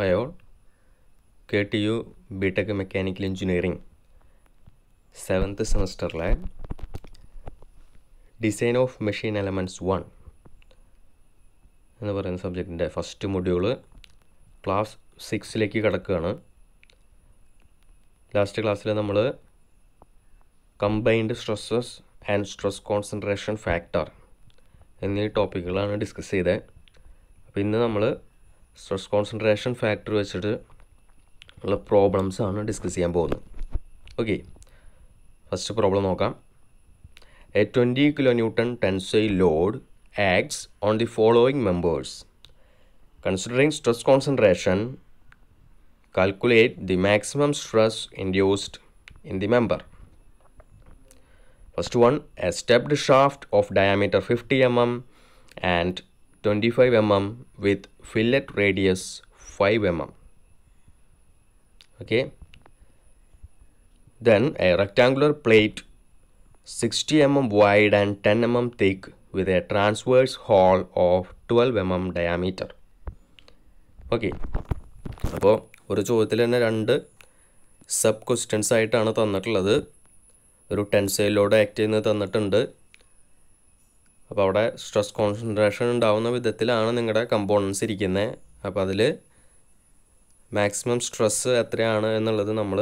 High all K T U B tech mechanical engineering seventh സെമസ്റ്ററിലെ design of machine elements one എന്ന് പറയുന്ന സബ്ജക്റ്റിൻ്റെ first module class സിക്സിലേക്ക് കിടക്കുകയാണ് ലാസ്റ്റ് ക്ലാസ്സിൽ നമ്മൾ combined stresses and stress concentration factor എന്നീ ടോപ്പിക്കുകളാണ് ഡിസ്കസ് ചെയ്തത് അപ്പോൾ ഇന്ന് നമ്മൾ സ്ട്രെസ് കോൺസെൻട്രേഷൻ ഫാക്ടർ വെച്ചിട്ട് ഉള്ള പ്രോബ്ലംസ് ആണ് ഡിസ്കസ് ചെയ്യാൻ പോകുന്നത് ഓക്കെ ഫസ്റ്റ് പ്രോബ്ലം നോക്കാം a twenty kilo newton tensile load acts on the following members considering stress concentration calculate the maximum stress induced in the member first one a stepped shaft of diameter fifty M M and 25 mm with fillet radius 5 mm okay then a rectangular plate 60 mm wide and 10 mm thick with a transverse hole of 12 mm diameter okay അപ്പോൾ ഒരു ചോദ്യത്തിൽ തന്നെ രണ്ട് sub questions ആയിട്ടാണ് തന്നിട്ടുള്ളത് ഒരു ടെൻസൈലിലൂടെ act ചെയ്യുന്നത് തന്നിട്ടുണ്ട് അപ്പോൾ അവിടെ സ്ട്രെസ് കോൺസെൻട്രേഷൻ ഉണ്ടാവുന്ന വിധത്തിലാണ് നിങ്ങളുടെ കമ്പോണൻസ് ഇരിക്കുന്നത് അപ്പോൾ അതിൽ മാക്സിമം സ്ട്രെസ് എത്രയാണ് എന്നുള്ളത് നമ്മൾ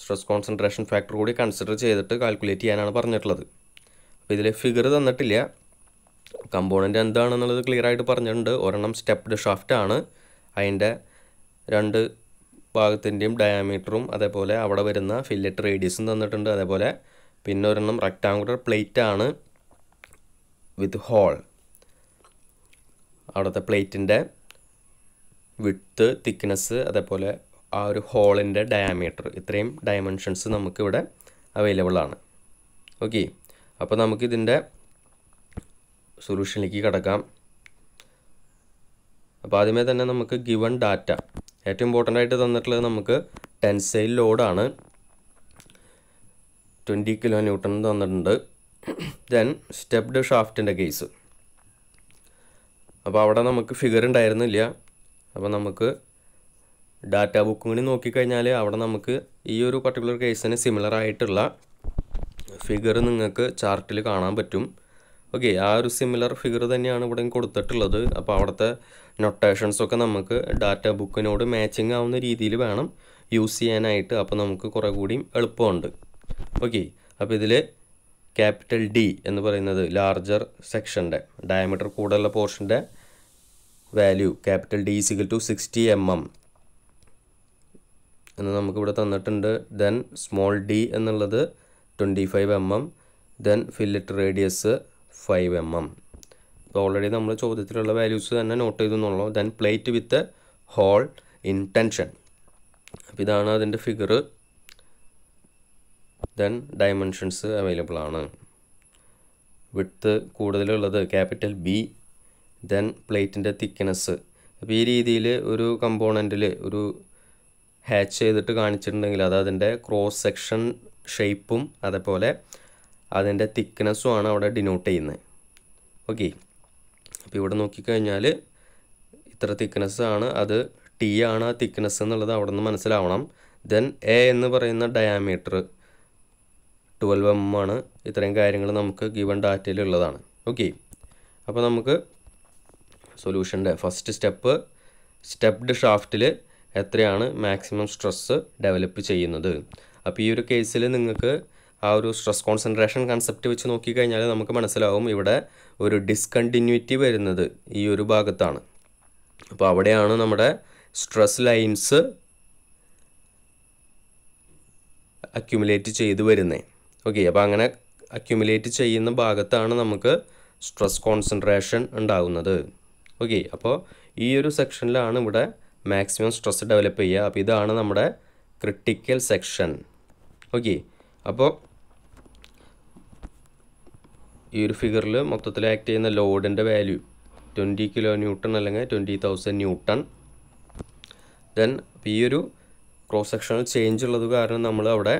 സ്ട്രെസ് കോൺസെൻട്രേഷൻ ഫാക്ടർ കൂടി കൺസിഡർ ചെയ്തിട്ട് കാൽക്കുലേറ്റ് ചെയ്യാനാണ് പറഞ്ഞിട്ടുള്ളത് അപ്പോൾ ഇതിൽ ഫിഗർ തന്നിട്ടില്ല കമ്പോണൻ്റ് എന്താണെന്നുള്ളത് ക്ലിയർ ആയിട്ട് പറഞ്ഞിട്ടുണ്ട് ഒരെണ്ണം സ്റ്റെപ്ഡ് ഷാഫ്റ്റ് ആണ് അതിൻ്റെ രണ്ട് ഭാഗത്തിൻ്റെയും ഡയാമീറ്ററും അതേപോലെ അവിടെ വരുന്ന ഫില്ലറ്റ് റേഡിയസും തന്നിട്ടുണ്ട് അതേപോലെ പിന്നെ ഒരെണ്ണം റെക്ടാങ്കുലർ പ്ലേറ്റ് ആണ് വിത്ത് ഹോൾ അവിടുത്തെ പ്ലേറ്റിൻ്റെ വിത്ത് തിക്നെസ് അതേപോലെ ആ ഒരു ഹോളിൻ്റെ ഡയാമീറ്റർ ഇത്രയും ഡയമെൻഷൻസ് നമുക്കിവിടെ അവൈലബിൾ ആണ് ഓക്കെ അപ്പോൾ നമുക്കിതിൻ്റെ സൊല്യൂഷനിലേക്ക് കിടക്കാം അപ്പോൾ ആദ്യമേ തന്നെ നമുക്ക് ഗിവൺ ഡാറ്റ ഏറ്റവും ഇമ്പോർട്ടൻ്റ് ആയിട്ട് തന്നിട്ടുള്ളത് നമുക്ക് ടെൻസൈൽ ലോഡാണ് ട്വൻറ്റി കിലോ ന്യൂട്ടൺ തന്നിട്ടുണ്ട് ദെൻ സ്റ്റെപ്ഡ് ഷാഫ്റ്റിൻ്റെ കേസ് അപ്പോൾ അവിടെ നമുക്ക് ഫിഗർ ഉണ്ടായിരുന്നില്ല അപ്പോൾ നമുക്ക് ഡാറ്റ ബുക്കും കൂടി നോക്കിക്കഴിഞ്ഞാൽ അവിടെ നമുക്ക് ഈ ഒരു പർട്ടിക്കുലർ കേസിന് സിമിലർ ആയിട്ടുള്ള ഫിഗർ നിങ്ങൾക്ക് ചാർട്ടിൽ കാണാൻ പറ്റും ഓക്കെ ആ ഒരു സിമിലർ ഫിഗർ തന്നെയാണ് ഇവിടെ കൊടുത്തിട്ടുള്ളത് അപ്പോൾ അവിടുത്തെ നൊട്ടേഷൻസൊക്കെ നമുക്ക് ഡാറ്റ ബുക്കിനോട് മാച്ചിങ് ആവുന്ന രീതിയിൽ വേണം യൂസ് ചെയ്യാനായിട്ട് അപ്പോൾ നമുക്ക് കുറേ കൂടിയും എളുപ്പമുണ്ട് ഓക്കെ അപ്പോൾ ഇതിൽ ക്യാപിറ്റൽ ഡി എന്ന് പറയുന്നത് ലാർജർ സെക്ഷൻ്റെ ഡയമീറ്റർ കൂടുതലുള്ള പോർഷൻ്റെ value capital D equal to sixty M M എന്ന് നമുക്കിവിടെ തന്നിട്ടുണ്ട് ദെൻ സ്മോൾ ഡി എന്നുള്ളത് twenty five M M then fillet radius five M M അപ്പോൾ ഓൾറെഡി നമ്മൾ ചോദ്യത്തിലുള്ള വാല്യൂസ് തന്നെ നോട്ട് ചെയ്തു എന്നുള്ളൂ then plate with hole in tension അപ്പോൾ ഇതാണ് അതിൻ്റെ ഫിഗർ ദെൻ ഡയമെൻഷൻസ് അവൈലബിൾ ആണ് വിട്ത്ത് കൂടുതലുള്ളത് ക്യാപിറ്റൽ ബി ദെൻ പ്ലേറ്റിൻ്റെ തിക്നെസ് അപ്പോൾ ഈ രീതിയിൽ ഒരു കമ്പോണൻറ്റിൽ ഒരു ഹാച്ച് ചെയ്തിട്ട് കാണിച്ചിട്ടുണ്ടെങ്കിൽ അത് അതിൻ്റെ ക്രോസ് സെക്ഷൻ ഷേപ്പും അതേപോലെ അതിൻ്റെ തിക്നെസ്സും ആണ് അവിടെ ഡിനോട്ട് ചെയ്യുന്നത് ഓക്കെ അപ്പോൾ ഇവിടെ നോക്കിക്കഴിഞ്ഞാൽ ഇത്ര തിക്നെസ് ആണ് അത് ടി ആണ് ആ തിക്നെസ് എന്നുള്ളത് അവിടെ നിന്ന് മനസ്സിലാവണം ദെൻ എ എന്ന് പറയുന്ന ഡയാമീറ്റർ ട്വൽവ് എം ആണ് ഇത്രയും കാര്യങ്ങൾ നമുക്ക് ഗിവൺ ഡാറ്റയിലുള്ളതാണ് ഓക്കെ അപ്പോൾ നമുക്ക് സൊല്യൂഷൻ്റെ ഫസ്റ്റ് സ്റ്റെപ്പ് സ്റ്റെപ്ഡ് ഷാഫ്റ്റിൽ എത്രയാണ് മാക്സിമം സ്ട്രെസ് ഡെവലപ്പ് ചെയ്യുന്നത് അപ്പോൾ ഈ ഒരു കേസിൽ നിങ്ങൾക്ക് ആ ഒരു സ്ട്രെസ് കോൺസെൻട്രേഷൻ കൺസെപ്റ്റ് വെച്ച് നോക്കിക്കഴിഞ്ഞാൽ നമുക്ക് മനസ്സിലാവും ഇവിടെ ഒരു ഡിസ്കണ്ടിന്യൂറ്റി വരുന്നത് ഈ ഒരു ഭാഗത്താണ് അപ്പോൾ അവിടെയാണ് നമ്മുടെ സ്ട്രെസ് ലൈൻസ് അക്യുമുലേറ്റ് ചെയ്തു വരുന്നത് ഓക്കെ അപ്പോൾ അങ്ങനെ അക്യുമുലേറ്റ് ചെയ്യുന്ന ഭാഗത്താണ് നമുക്ക് സ്ട്രെസ് കോൺസെൻട്രേഷൻ ഉണ്ടാകുന്നത് ഓക്കെ അപ്പോൾ ഈ ഒരു സെക്ഷനിലാണ് ഇവിടെ മാക്സിമം സ്ട്രെസ് ഡെവലപ്പ് ചെയ്യുക അപ്പോൾ ഇതാണ് നമ്മുടെ ക്രിട്ടിക്കൽ സെക്ഷൻ ഓക്കെ അപ്പോൾ ഈ ഒരു ഫിഗറിൽ മൊത്തത്തിൽ ആക്ട് ചെയ്യുന്ന ലോഡിൻ്റെ വാല്യൂ ട്വൻറ്റി കിലോ ന്യൂട്ടൺ അല്ലെങ്കിൽ ട്വൻറ്റി തൗസൻഡ് ന്യൂട്ടൺ ദെൻ ഈ ഒരു ക്രോസ് സെക്ഷണൽ ചേഞ്ച് ഉള്ളത് കാരണം നമ്മൾ അവിടെ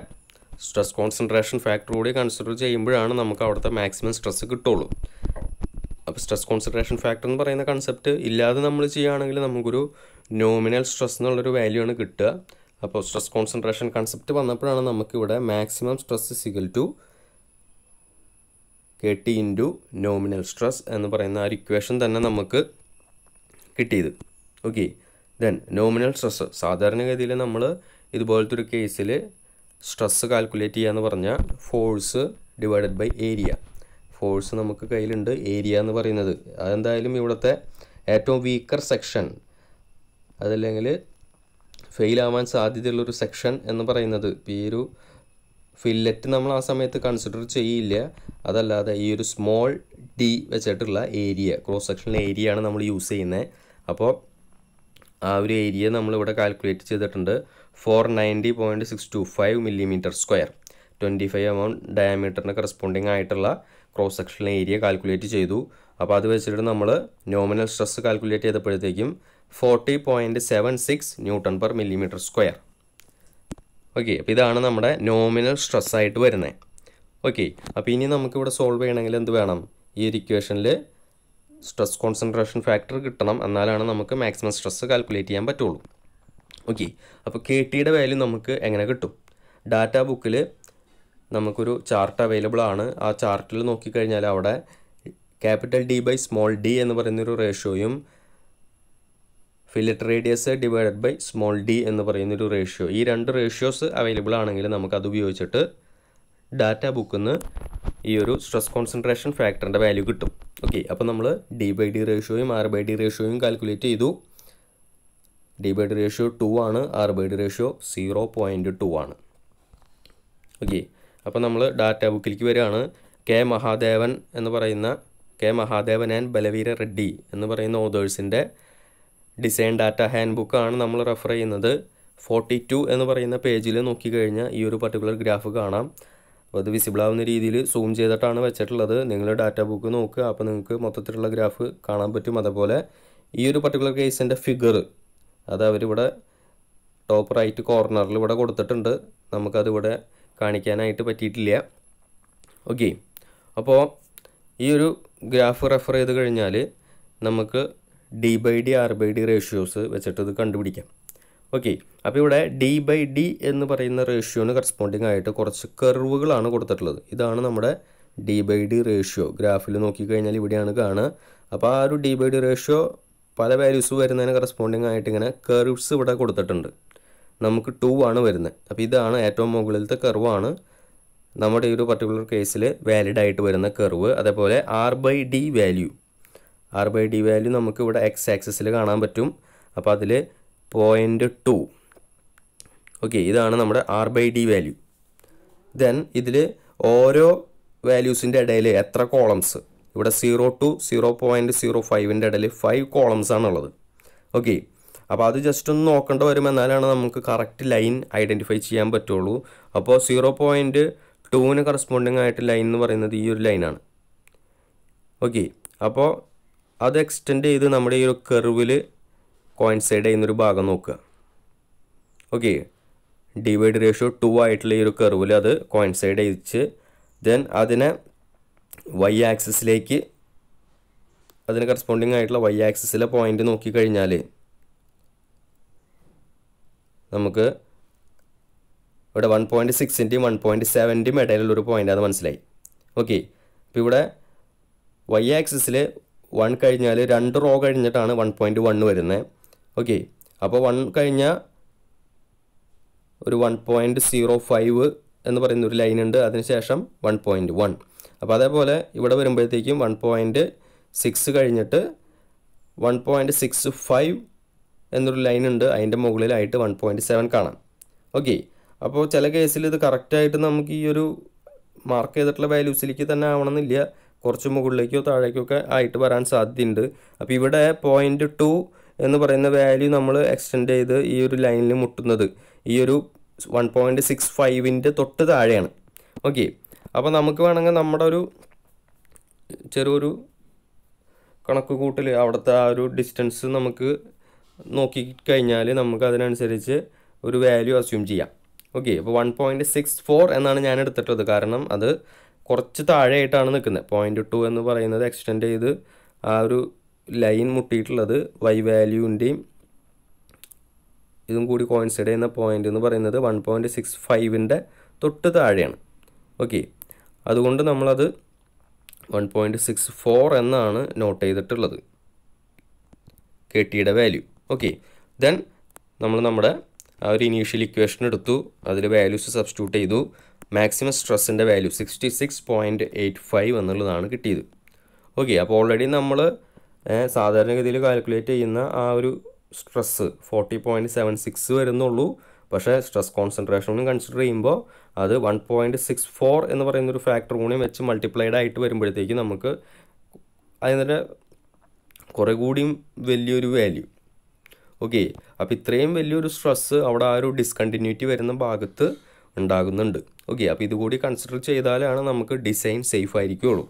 സ്ട്രെസ് കോൺസെൻട്രേഷൻ ഫാക്ടർ കൂടി കൺസിഡർ ചെയ്യുമ്പോഴാണ് നമുക്ക് അവിടുത്തെ മാക്സിമം സ്ട്രെസ് കിട്ടുള്ളൂ അപ്പോൾ സ്ട്രെസ് കോൺസെൻട്രേഷൻ ഫാക്ടർ എന്ന് പറയുന്ന കൺസെപ്റ്റ് ഇല്ലാതെ നമ്മൾ ചെയ്യുകയാണെങ്കിൽ നമുക്കൊരു നോമിനൽ സ്ട്രെസ് എന്നുള്ളൊരു വാല്യൂ ആണ് കിട്ടുക അപ്പോൾ സ്ട്രെസ് കോൺസെൻട്രേഷൻ കൺസെപ്റ്റ് വന്നപ്പോഴാണ് നമുക്കിവിടെ maximum stress equal to K T into nominal stress എന്ന് പറയുന്ന ആ ഒരു ഇക്വേഷൻ തന്നെ നമുക്ക് കിട്ടിയത് ഓക്കെ ദെൻ നോമിനൽ സ്ട്രെസ് സാധാരണഗതിയിൽ നമ്മൾ ഇതുപോലത്തെ ഒരു കേസിൽ സ്ട്രെസ് കാൽക്കുലേറ്റ് ചെയ്യുക എന്ന് പറഞ്ഞാൽ force divided by area force നമുക്ക് കയ്യിലുണ്ട് ഏരിയ എന്ന് പറയുന്നത് അതെന്തായാലും ഇവിടുത്തെ ഏറ്റവും വീക്കർ സെക്ഷൻ അതല്ലെങ്കിൽ ഫെയിലാവാൻ സാധ്യതയുള്ളൊരു സെക്ഷൻ എന്ന് പറയുന്നത് ഈ ഒരു ഫില്ലറ്റ് നമ്മൾ ആ സമയത്ത് കൺസിഡർ ചെയ്യില്ല അതല്ലാതെ ഈ ഒരു സ്മോൾ ഡി വെച്ചിട്ടുള്ള ഏരിയ ക്രോസ് സെക്ഷൻ ഏരിയ ആണ് നമ്മൾ യൂസ് ചെയ്യുന്നത് അപ്പോൾ ആ ഒരു ഏരിയ നമ്മളിവിടെ കാൽക്കുലേറ്റ് ചെയ്തിട്ടുണ്ട് four ninety point six two five millimetre square twenty five എമൗണ്ട് ഡയമീറ്ററിന് കറസ്പോണ്ടിങ് ആയിട്ടുള്ള ക്രോസ് സെക്ഷൻ ഏരിയ കാൽക്കുലേറ്റ് ചെയ്തു അപ്പോൾ അത് വെച്ചിട്ട് നമ്മൾ നോമിനൽ സ്ട്രെസ് കാൽക്കുലേറ്റ് ചെയ്തപ്പോഴത്തേക്കും forty point seven six newton per millimetre square okay അപ്പോൾ ഇതാണ് നമ്മുടെ നോമിനൽ സ്ട്രെസ് ആയിട്ട് വരുന്നത് ഓക്കെ അപ്പോൾ ഇനി നമുക്കിവിടെ സോൾവ് ചെയ്യണമെങ്കിൽ എന്ത് വേണം ഈ ഒരു ഇക്വേഷനിൽ സ്ട്രെസ് കോൺസെൻട്രേഷൻ ഫാക്ടർ കിട്ടണം എന്നാലാണ് നമുക്ക് മാക്സിമം സ്ട്രെസ് കാൽക്കുലേറ്റ് ചെയ്യാൻ പറ്റുള്ളൂ ഓക്കെ അപ്പോൾ കെ ടിയുടെ വാല്യൂ നമുക്ക് എങ്ങനെ കിട്ടും ഡാറ്റ ബുക്കിൽ നമുക്കൊരു ചാർട്ട് അവൈലബിൾ ആണ് ആ ചാർട്ടിൽ നോക്കിക്കഴിഞ്ഞാൽ അവിടെ capital D by small D എന്ന് പറയുന്നൊരു റേഷ്യോയും fillet radius divided by small D എന്ന് പറയുന്നൊരു റേഷ്യോ ഈ രണ്ട് റേഷ്യോസ് അവൈലബിൾ ആണെങ്കിൽ നമുക്ക് അത് ഉപയോഗിച്ചിട്ട് ഡാറ്റ ബുക്കിൽ നിന്ന് ഈ ഒരു സ്ട്രെസ് കോൺസെൻട്രേഷൻ ഫാക്ടറിൻ്റെ വാല്യൂ കിട്ടും ഓക്കെ അപ്പോൾ നമ്മൾ ഡി ബൈ ഡി റേഷ്യോയും ആർ ബൈ ഡി റേഷ്യോയും കാൽക്കുലേറ്റ് ചെയ്തു D by D ratio two ആണ് R by D ratio zero point two ആണ് ഓക്കെ അപ്പോൾ നമ്മൾ ഡാറ്റ ബുക്കിലേക്ക് വരികയാണ് കെ മഹാദേവൻ എന്ന് പറയുന്ന കെ മഹാദേവൻ ആൻഡ് ബലവീര റെഡ്ഡി എന്ന് പറയുന്ന ഓതേഴ്സിൻ്റെ ഡിസൈൻ ഡാറ്റ ഹാൻഡ് ബുക്കാണ് നമ്മൾ റെഫർ ചെയ്യുന്നത് ഫോർട്ടി ടു എന്ന് പറയുന്ന പേജിൽ നോക്കിക്കഴിഞ്ഞാൽ ഈ ഒരു പർട്ടിക്കുലർ ഗ്രാഫ് കാണാം അപ്പോൾ അത് വിസിബിളാവുന്ന രീതിയിൽ സൂം ചെയ്തിട്ടാണ് വെച്ചിട്ടുള്ളത് നിങ്ങൾ ഡാറ്റ ബുക്ക് നോക്കുക അപ്പോൾ നിങ്ങൾക്ക് മൊത്തത്തിലുള്ള ഗ്രാഫ് കാണാൻ പറ്റും അതുപോലെ ഈ ഒരു പർട്ടിക്കുലർ കേസിൻ്റെ ഫിഗർ അത് അവരിവിടെ ടോപ്പ് റൈറ്റ് കോർണറിൽ ഇവിടെ കൊടുത്തിട്ടുണ്ട് നമുക്കതിവിടെ കാണിക്കാനായിട്ട് പറ്റിയിട്ടില്ല ഓക്കെ അപ്പോൾ ഈ ഒരു ഗ്രാഫ് റെഫർ ചെയ്ത് കഴിഞ്ഞാൽ നമുക്ക് D by D R by D ratios വെച്ചിട്ട് ഇത് കണ്ടുപിടിക്കാം ഓക്കെ അപ്പോൾ ഇവിടെ ഡി ബൈ ഡി എന്ന് പറയുന്ന റേഷ്യോന് കറസ്പോണ്ടിങ് ആയിട്ട് കുറച്ച് കർവുകളാണ് കൊടുത്തിട്ടുള്ളത് ഇതാണ് നമ്മുടെ ഡി ബൈ ഡി റേഷ്യോ ഗ്രാഫിൽ നോക്കിക്കഴിഞ്ഞാൽ ഇവിടെയാണ് കാണുക അപ്പോൾ ആ ഒരു ഡി ബൈ ഡി റേഷ്യോ പല വാല്യൂസ് വരുന്നതിന് കറസ്പോണ്ടിങ് ആയിട്ട് ഇങ്ങനെ കർവ്സ് ഇവിടെ കൊടുത്തിട്ടുണ്ട് നമുക്ക് ടു ആണ് വരുന്നത് അപ്പോൾ ഇതാണ് ഏറ്റവും മുകളിലത്തെ കർവാണ് നമ്മുടെ ഈ ഒരു പർട്ടിക്കുലർ കേസിൽ വാലിഡ് ആയിട്ട് വരുന്ന കർവ് അതേപോലെ R by D value R by D value നമുക്ക് ഇവിടെ എക്സ് ആക്സിസിൽ കാണാൻ പറ്റും അപ്പോൾ അതിൽ പോയിൻ്റ് ടു ഓക്കെ ഇതാണ് നമ്മുടെ R by D value then ഇതിൽ ഓരോ വാല്യൂസിൻ്റെ ഇടയിൽ എത്ര കോളംസ് ഇവിടെ zero to zero point zero ഫൈവിൻ്റെ ഇടയിൽ ഫൈവ് കോളംസ് ആണുള്ളത് ഓക്കെ അപ്പോൾ അത് ജസ്റ്റ് ഒന്ന് നോക്കേണ്ട വരും എന്നാലാണ് നമുക്ക് കറക്റ്റ് ലൈൻ ഐഡൻറ്റിഫൈ ചെയ്യാൻ പറ്റുള്ളൂ അപ്പോൾ സീറോ പോയിൻറ്റ് ടുവിന് കറസ്പോണ്ടിങ് ആയിട്ട് ലൈൻ എന്ന് പറയുന്നത് ഈ ഒരു ലൈനാണ് ഓക്കെ അപ്പോൾ അത് എക്സ്റ്റെൻഡ് ചെയ്ത് നമ്മുടെ ഈ ഒരു കെർവിൽ കോയിൻസൈഡ് ചെയ്യുന്നൊരു ഭാഗം നോക്കുക ഓക്കെ ഡിവൈഡ് റേഷ്യോ ടു ആയിട്ടുള്ള ഈ ഒരു കെർവിൽ അത് കോയിൻസൈഡ് ചെയ്ച്ച് ദെൻ അതിനെ വൈ ആക്സിസിലേക്ക് അതിന് കറസ്പോണ്ടിങ് ആയിട്ടുള്ള വൈ ആക്സിസിലെ പോയിന്റ് നോക്കിക്കഴിഞ്ഞാൽ നമുക്ക് ഇവിടെ വൺ പോയിന്റ് സിക്സിൻ്റെയും വൺ പോയിന്റ് സെവൻ്റെയും ഇടയിലുള്ളൊരു പോയിന്റ് അത് മനസ്സിലായി ഓക്കെ അപ്പോൾ ഇവിടെ വൈ ആക്സിസിൽ വൺ കഴിഞ്ഞാൽ രണ്ട് റോ കഴിഞ്ഞിട്ടാണ് വൺ പോയിന്റ് വണ് വരുന്നത് ഓക്കെ അപ്പോൾ വൺ കഴിഞ്ഞ ഒരു വൺ പോയിൻറ്റ് സീറോ ഫൈവ് എന്ന് പറയുന്ന ഒരു ലൈൻ ഉണ്ട് അതിനുശേഷം വൺ പോയിൻറ്റ് വൺ അപ്പോൾ അതേപോലെ ഇവിടെ വരുമ്പോഴത്തേക്കും വൺ പോയിൻ്റ് സിക്സ് കഴിഞ്ഞിട്ട് വൺ പോയിൻ്റ് സിക്സ് ഫൈവ് എന്നൊരു ലൈൻ ഉണ്ട് അതിൻ്റെ മുകളിലായിട്ട് വൺ പോയിൻ്റ് സെവൻ കാണാം ഓക്കെ അപ്പോൾ ചില കേസിൽ ഇത് കറക്റ്റായിട്ട് നമുക്ക് ഈ ഒരു മാർക്ക് ചെയ്തിട്ടുള്ള വാല്യൂസിലേക്ക് തന്നെ ആവണമെന്നില്ല കുറച്ച് മുകളിലേക്കോ താഴേക്കൊക്കെ ആയിട്ട് വരാൻ സാധ്യതയുണ്ട് അപ്പോൾ ഇവിടെ പോയിൻ്റ് ടു എന്ന് പറയുന്ന വാല്യൂ നമ്മൾ എക്സ്റ്റെൻഡ് ചെയ്ത് ഈ ഒരു ലൈനിൽ മുട്ടുന്നത് ഈ ഒരു വൺ പോയിൻ്റ് സിക്സ് ഫൈവിൻ്റെ തൊട്ട് താഴെയാണ് ഓക്കെ അപ്പോൾ നമുക്ക് വേണമെങ്കിൽ നമ്മുടെ ഒരു ചെറിയൊരു കണക്ക് കൂട്ടൽ അവിടുത്തെ ആ ഒരു ഡിസ്റ്റൻസ് നമുക്ക് നോക്കി കഴിഞ്ഞാൽ നമുക്ക് അതിനനുസരിച്ച് ഒരു വാല്യൂ അസ്യൂം ചെയ്യാം ഓക്കെ അപ്പോൾ വൺ പോയിൻറ്റ് സിക്സ് ഫോർ എന്നാണ് ഞാൻ എടുത്തിട്ടത് കാരണം അത് കുറച്ച് താഴെയായിട്ടാണ് നിൽക്കുന്നത് പോയിൻറ്റ് ടു എന്ന് പറയുന്നത് എക്സ്റ്റെൻഡ് ചെയ്ത് ആ ഒരു ലൈൻ മുട്ടിയിട്ടുള്ളത് വൈ വാല്യൂവിൻ്റെയും ഇതും കൂടി കോയിൻസൈഡ് ചെയ്യുന്ന പോയിൻ്റ് എന്ന് പറയുന്നത് വൺ പോയിൻറ്റ് സിക്സ് ഫൈവിൻ്റെ തൊട്ട് താഴെയാണ് ഓക്കെ അതുകൊണ്ട് നമ്മളത് വൺ പോയിൻറ്റ് സിക്സ് ഫോർ എന്നാണ് നോട്ട് ചെയ്തിട്ടുള്ളത് കെ ടിയുടെ വാല്യൂ ഓക്കെ ദെൻ നമ്മൾ നമ്മുടെ ആ ഒരു ഇനീഷ്യൽ ഇക്വേഷൻ എടുത്തു അതിൽ വാല്യൂസ് സബ്സ്റ്റിറ്റ്യൂട്ട് ചെയ്തു മാക്സിമം സ്ട്രെസ്സിൻ്റെ value sixty six point eight five എന്നുള്ളതാണ് കിട്ടിയത് ഓക്കെ അപ്പോൾ ഓൾറെഡി നമ്മൾ സാധാരണഗതിയിൽ കാൽക്കുലേറ്റ് ചെയ്യുന്ന ആ ഒരു stress forty point seven six വരുന്നുള്ളൂ പക്ഷേ സ്ട്രെസ് കോൺസെൻട്രേഷനും കൺസിഡർ ചെയ്യുമ്പോൾ അത് വൺ പോയിൻറ്റ് സിക്സ് ഫോർ എന്ന് പറയുന്നൊരു ഫാക്ടർ കൂടി വെച്ച് മൾട്ടിപ്ലൈഡ് ആയിട്ട് വരുമ്പോഴത്തേക്ക് നമുക്ക് അതിൻ്റെ കുറേ കൂടിയും വലിയൊരു വാല്യൂ ഓക്കെ അപ്പോൾ ഇത്രയും വലിയൊരു സ്ട്രെസ്സ് അവിടെ ആ ഒരു ഡിസ്കണ്ടിന്യൂറ്റി വരുന്ന ഭാഗത്ത് ഉണ്ടാകുന്നുണ്ട് ഓക്കെ അപ്പോൾ ഇതുകൂടി കൺസിഡർ ചെയ്താലാണ് നമുക്ക് ഡിസൈൻ സേഫ് ആയിരിക്കുകയുള്ളൂ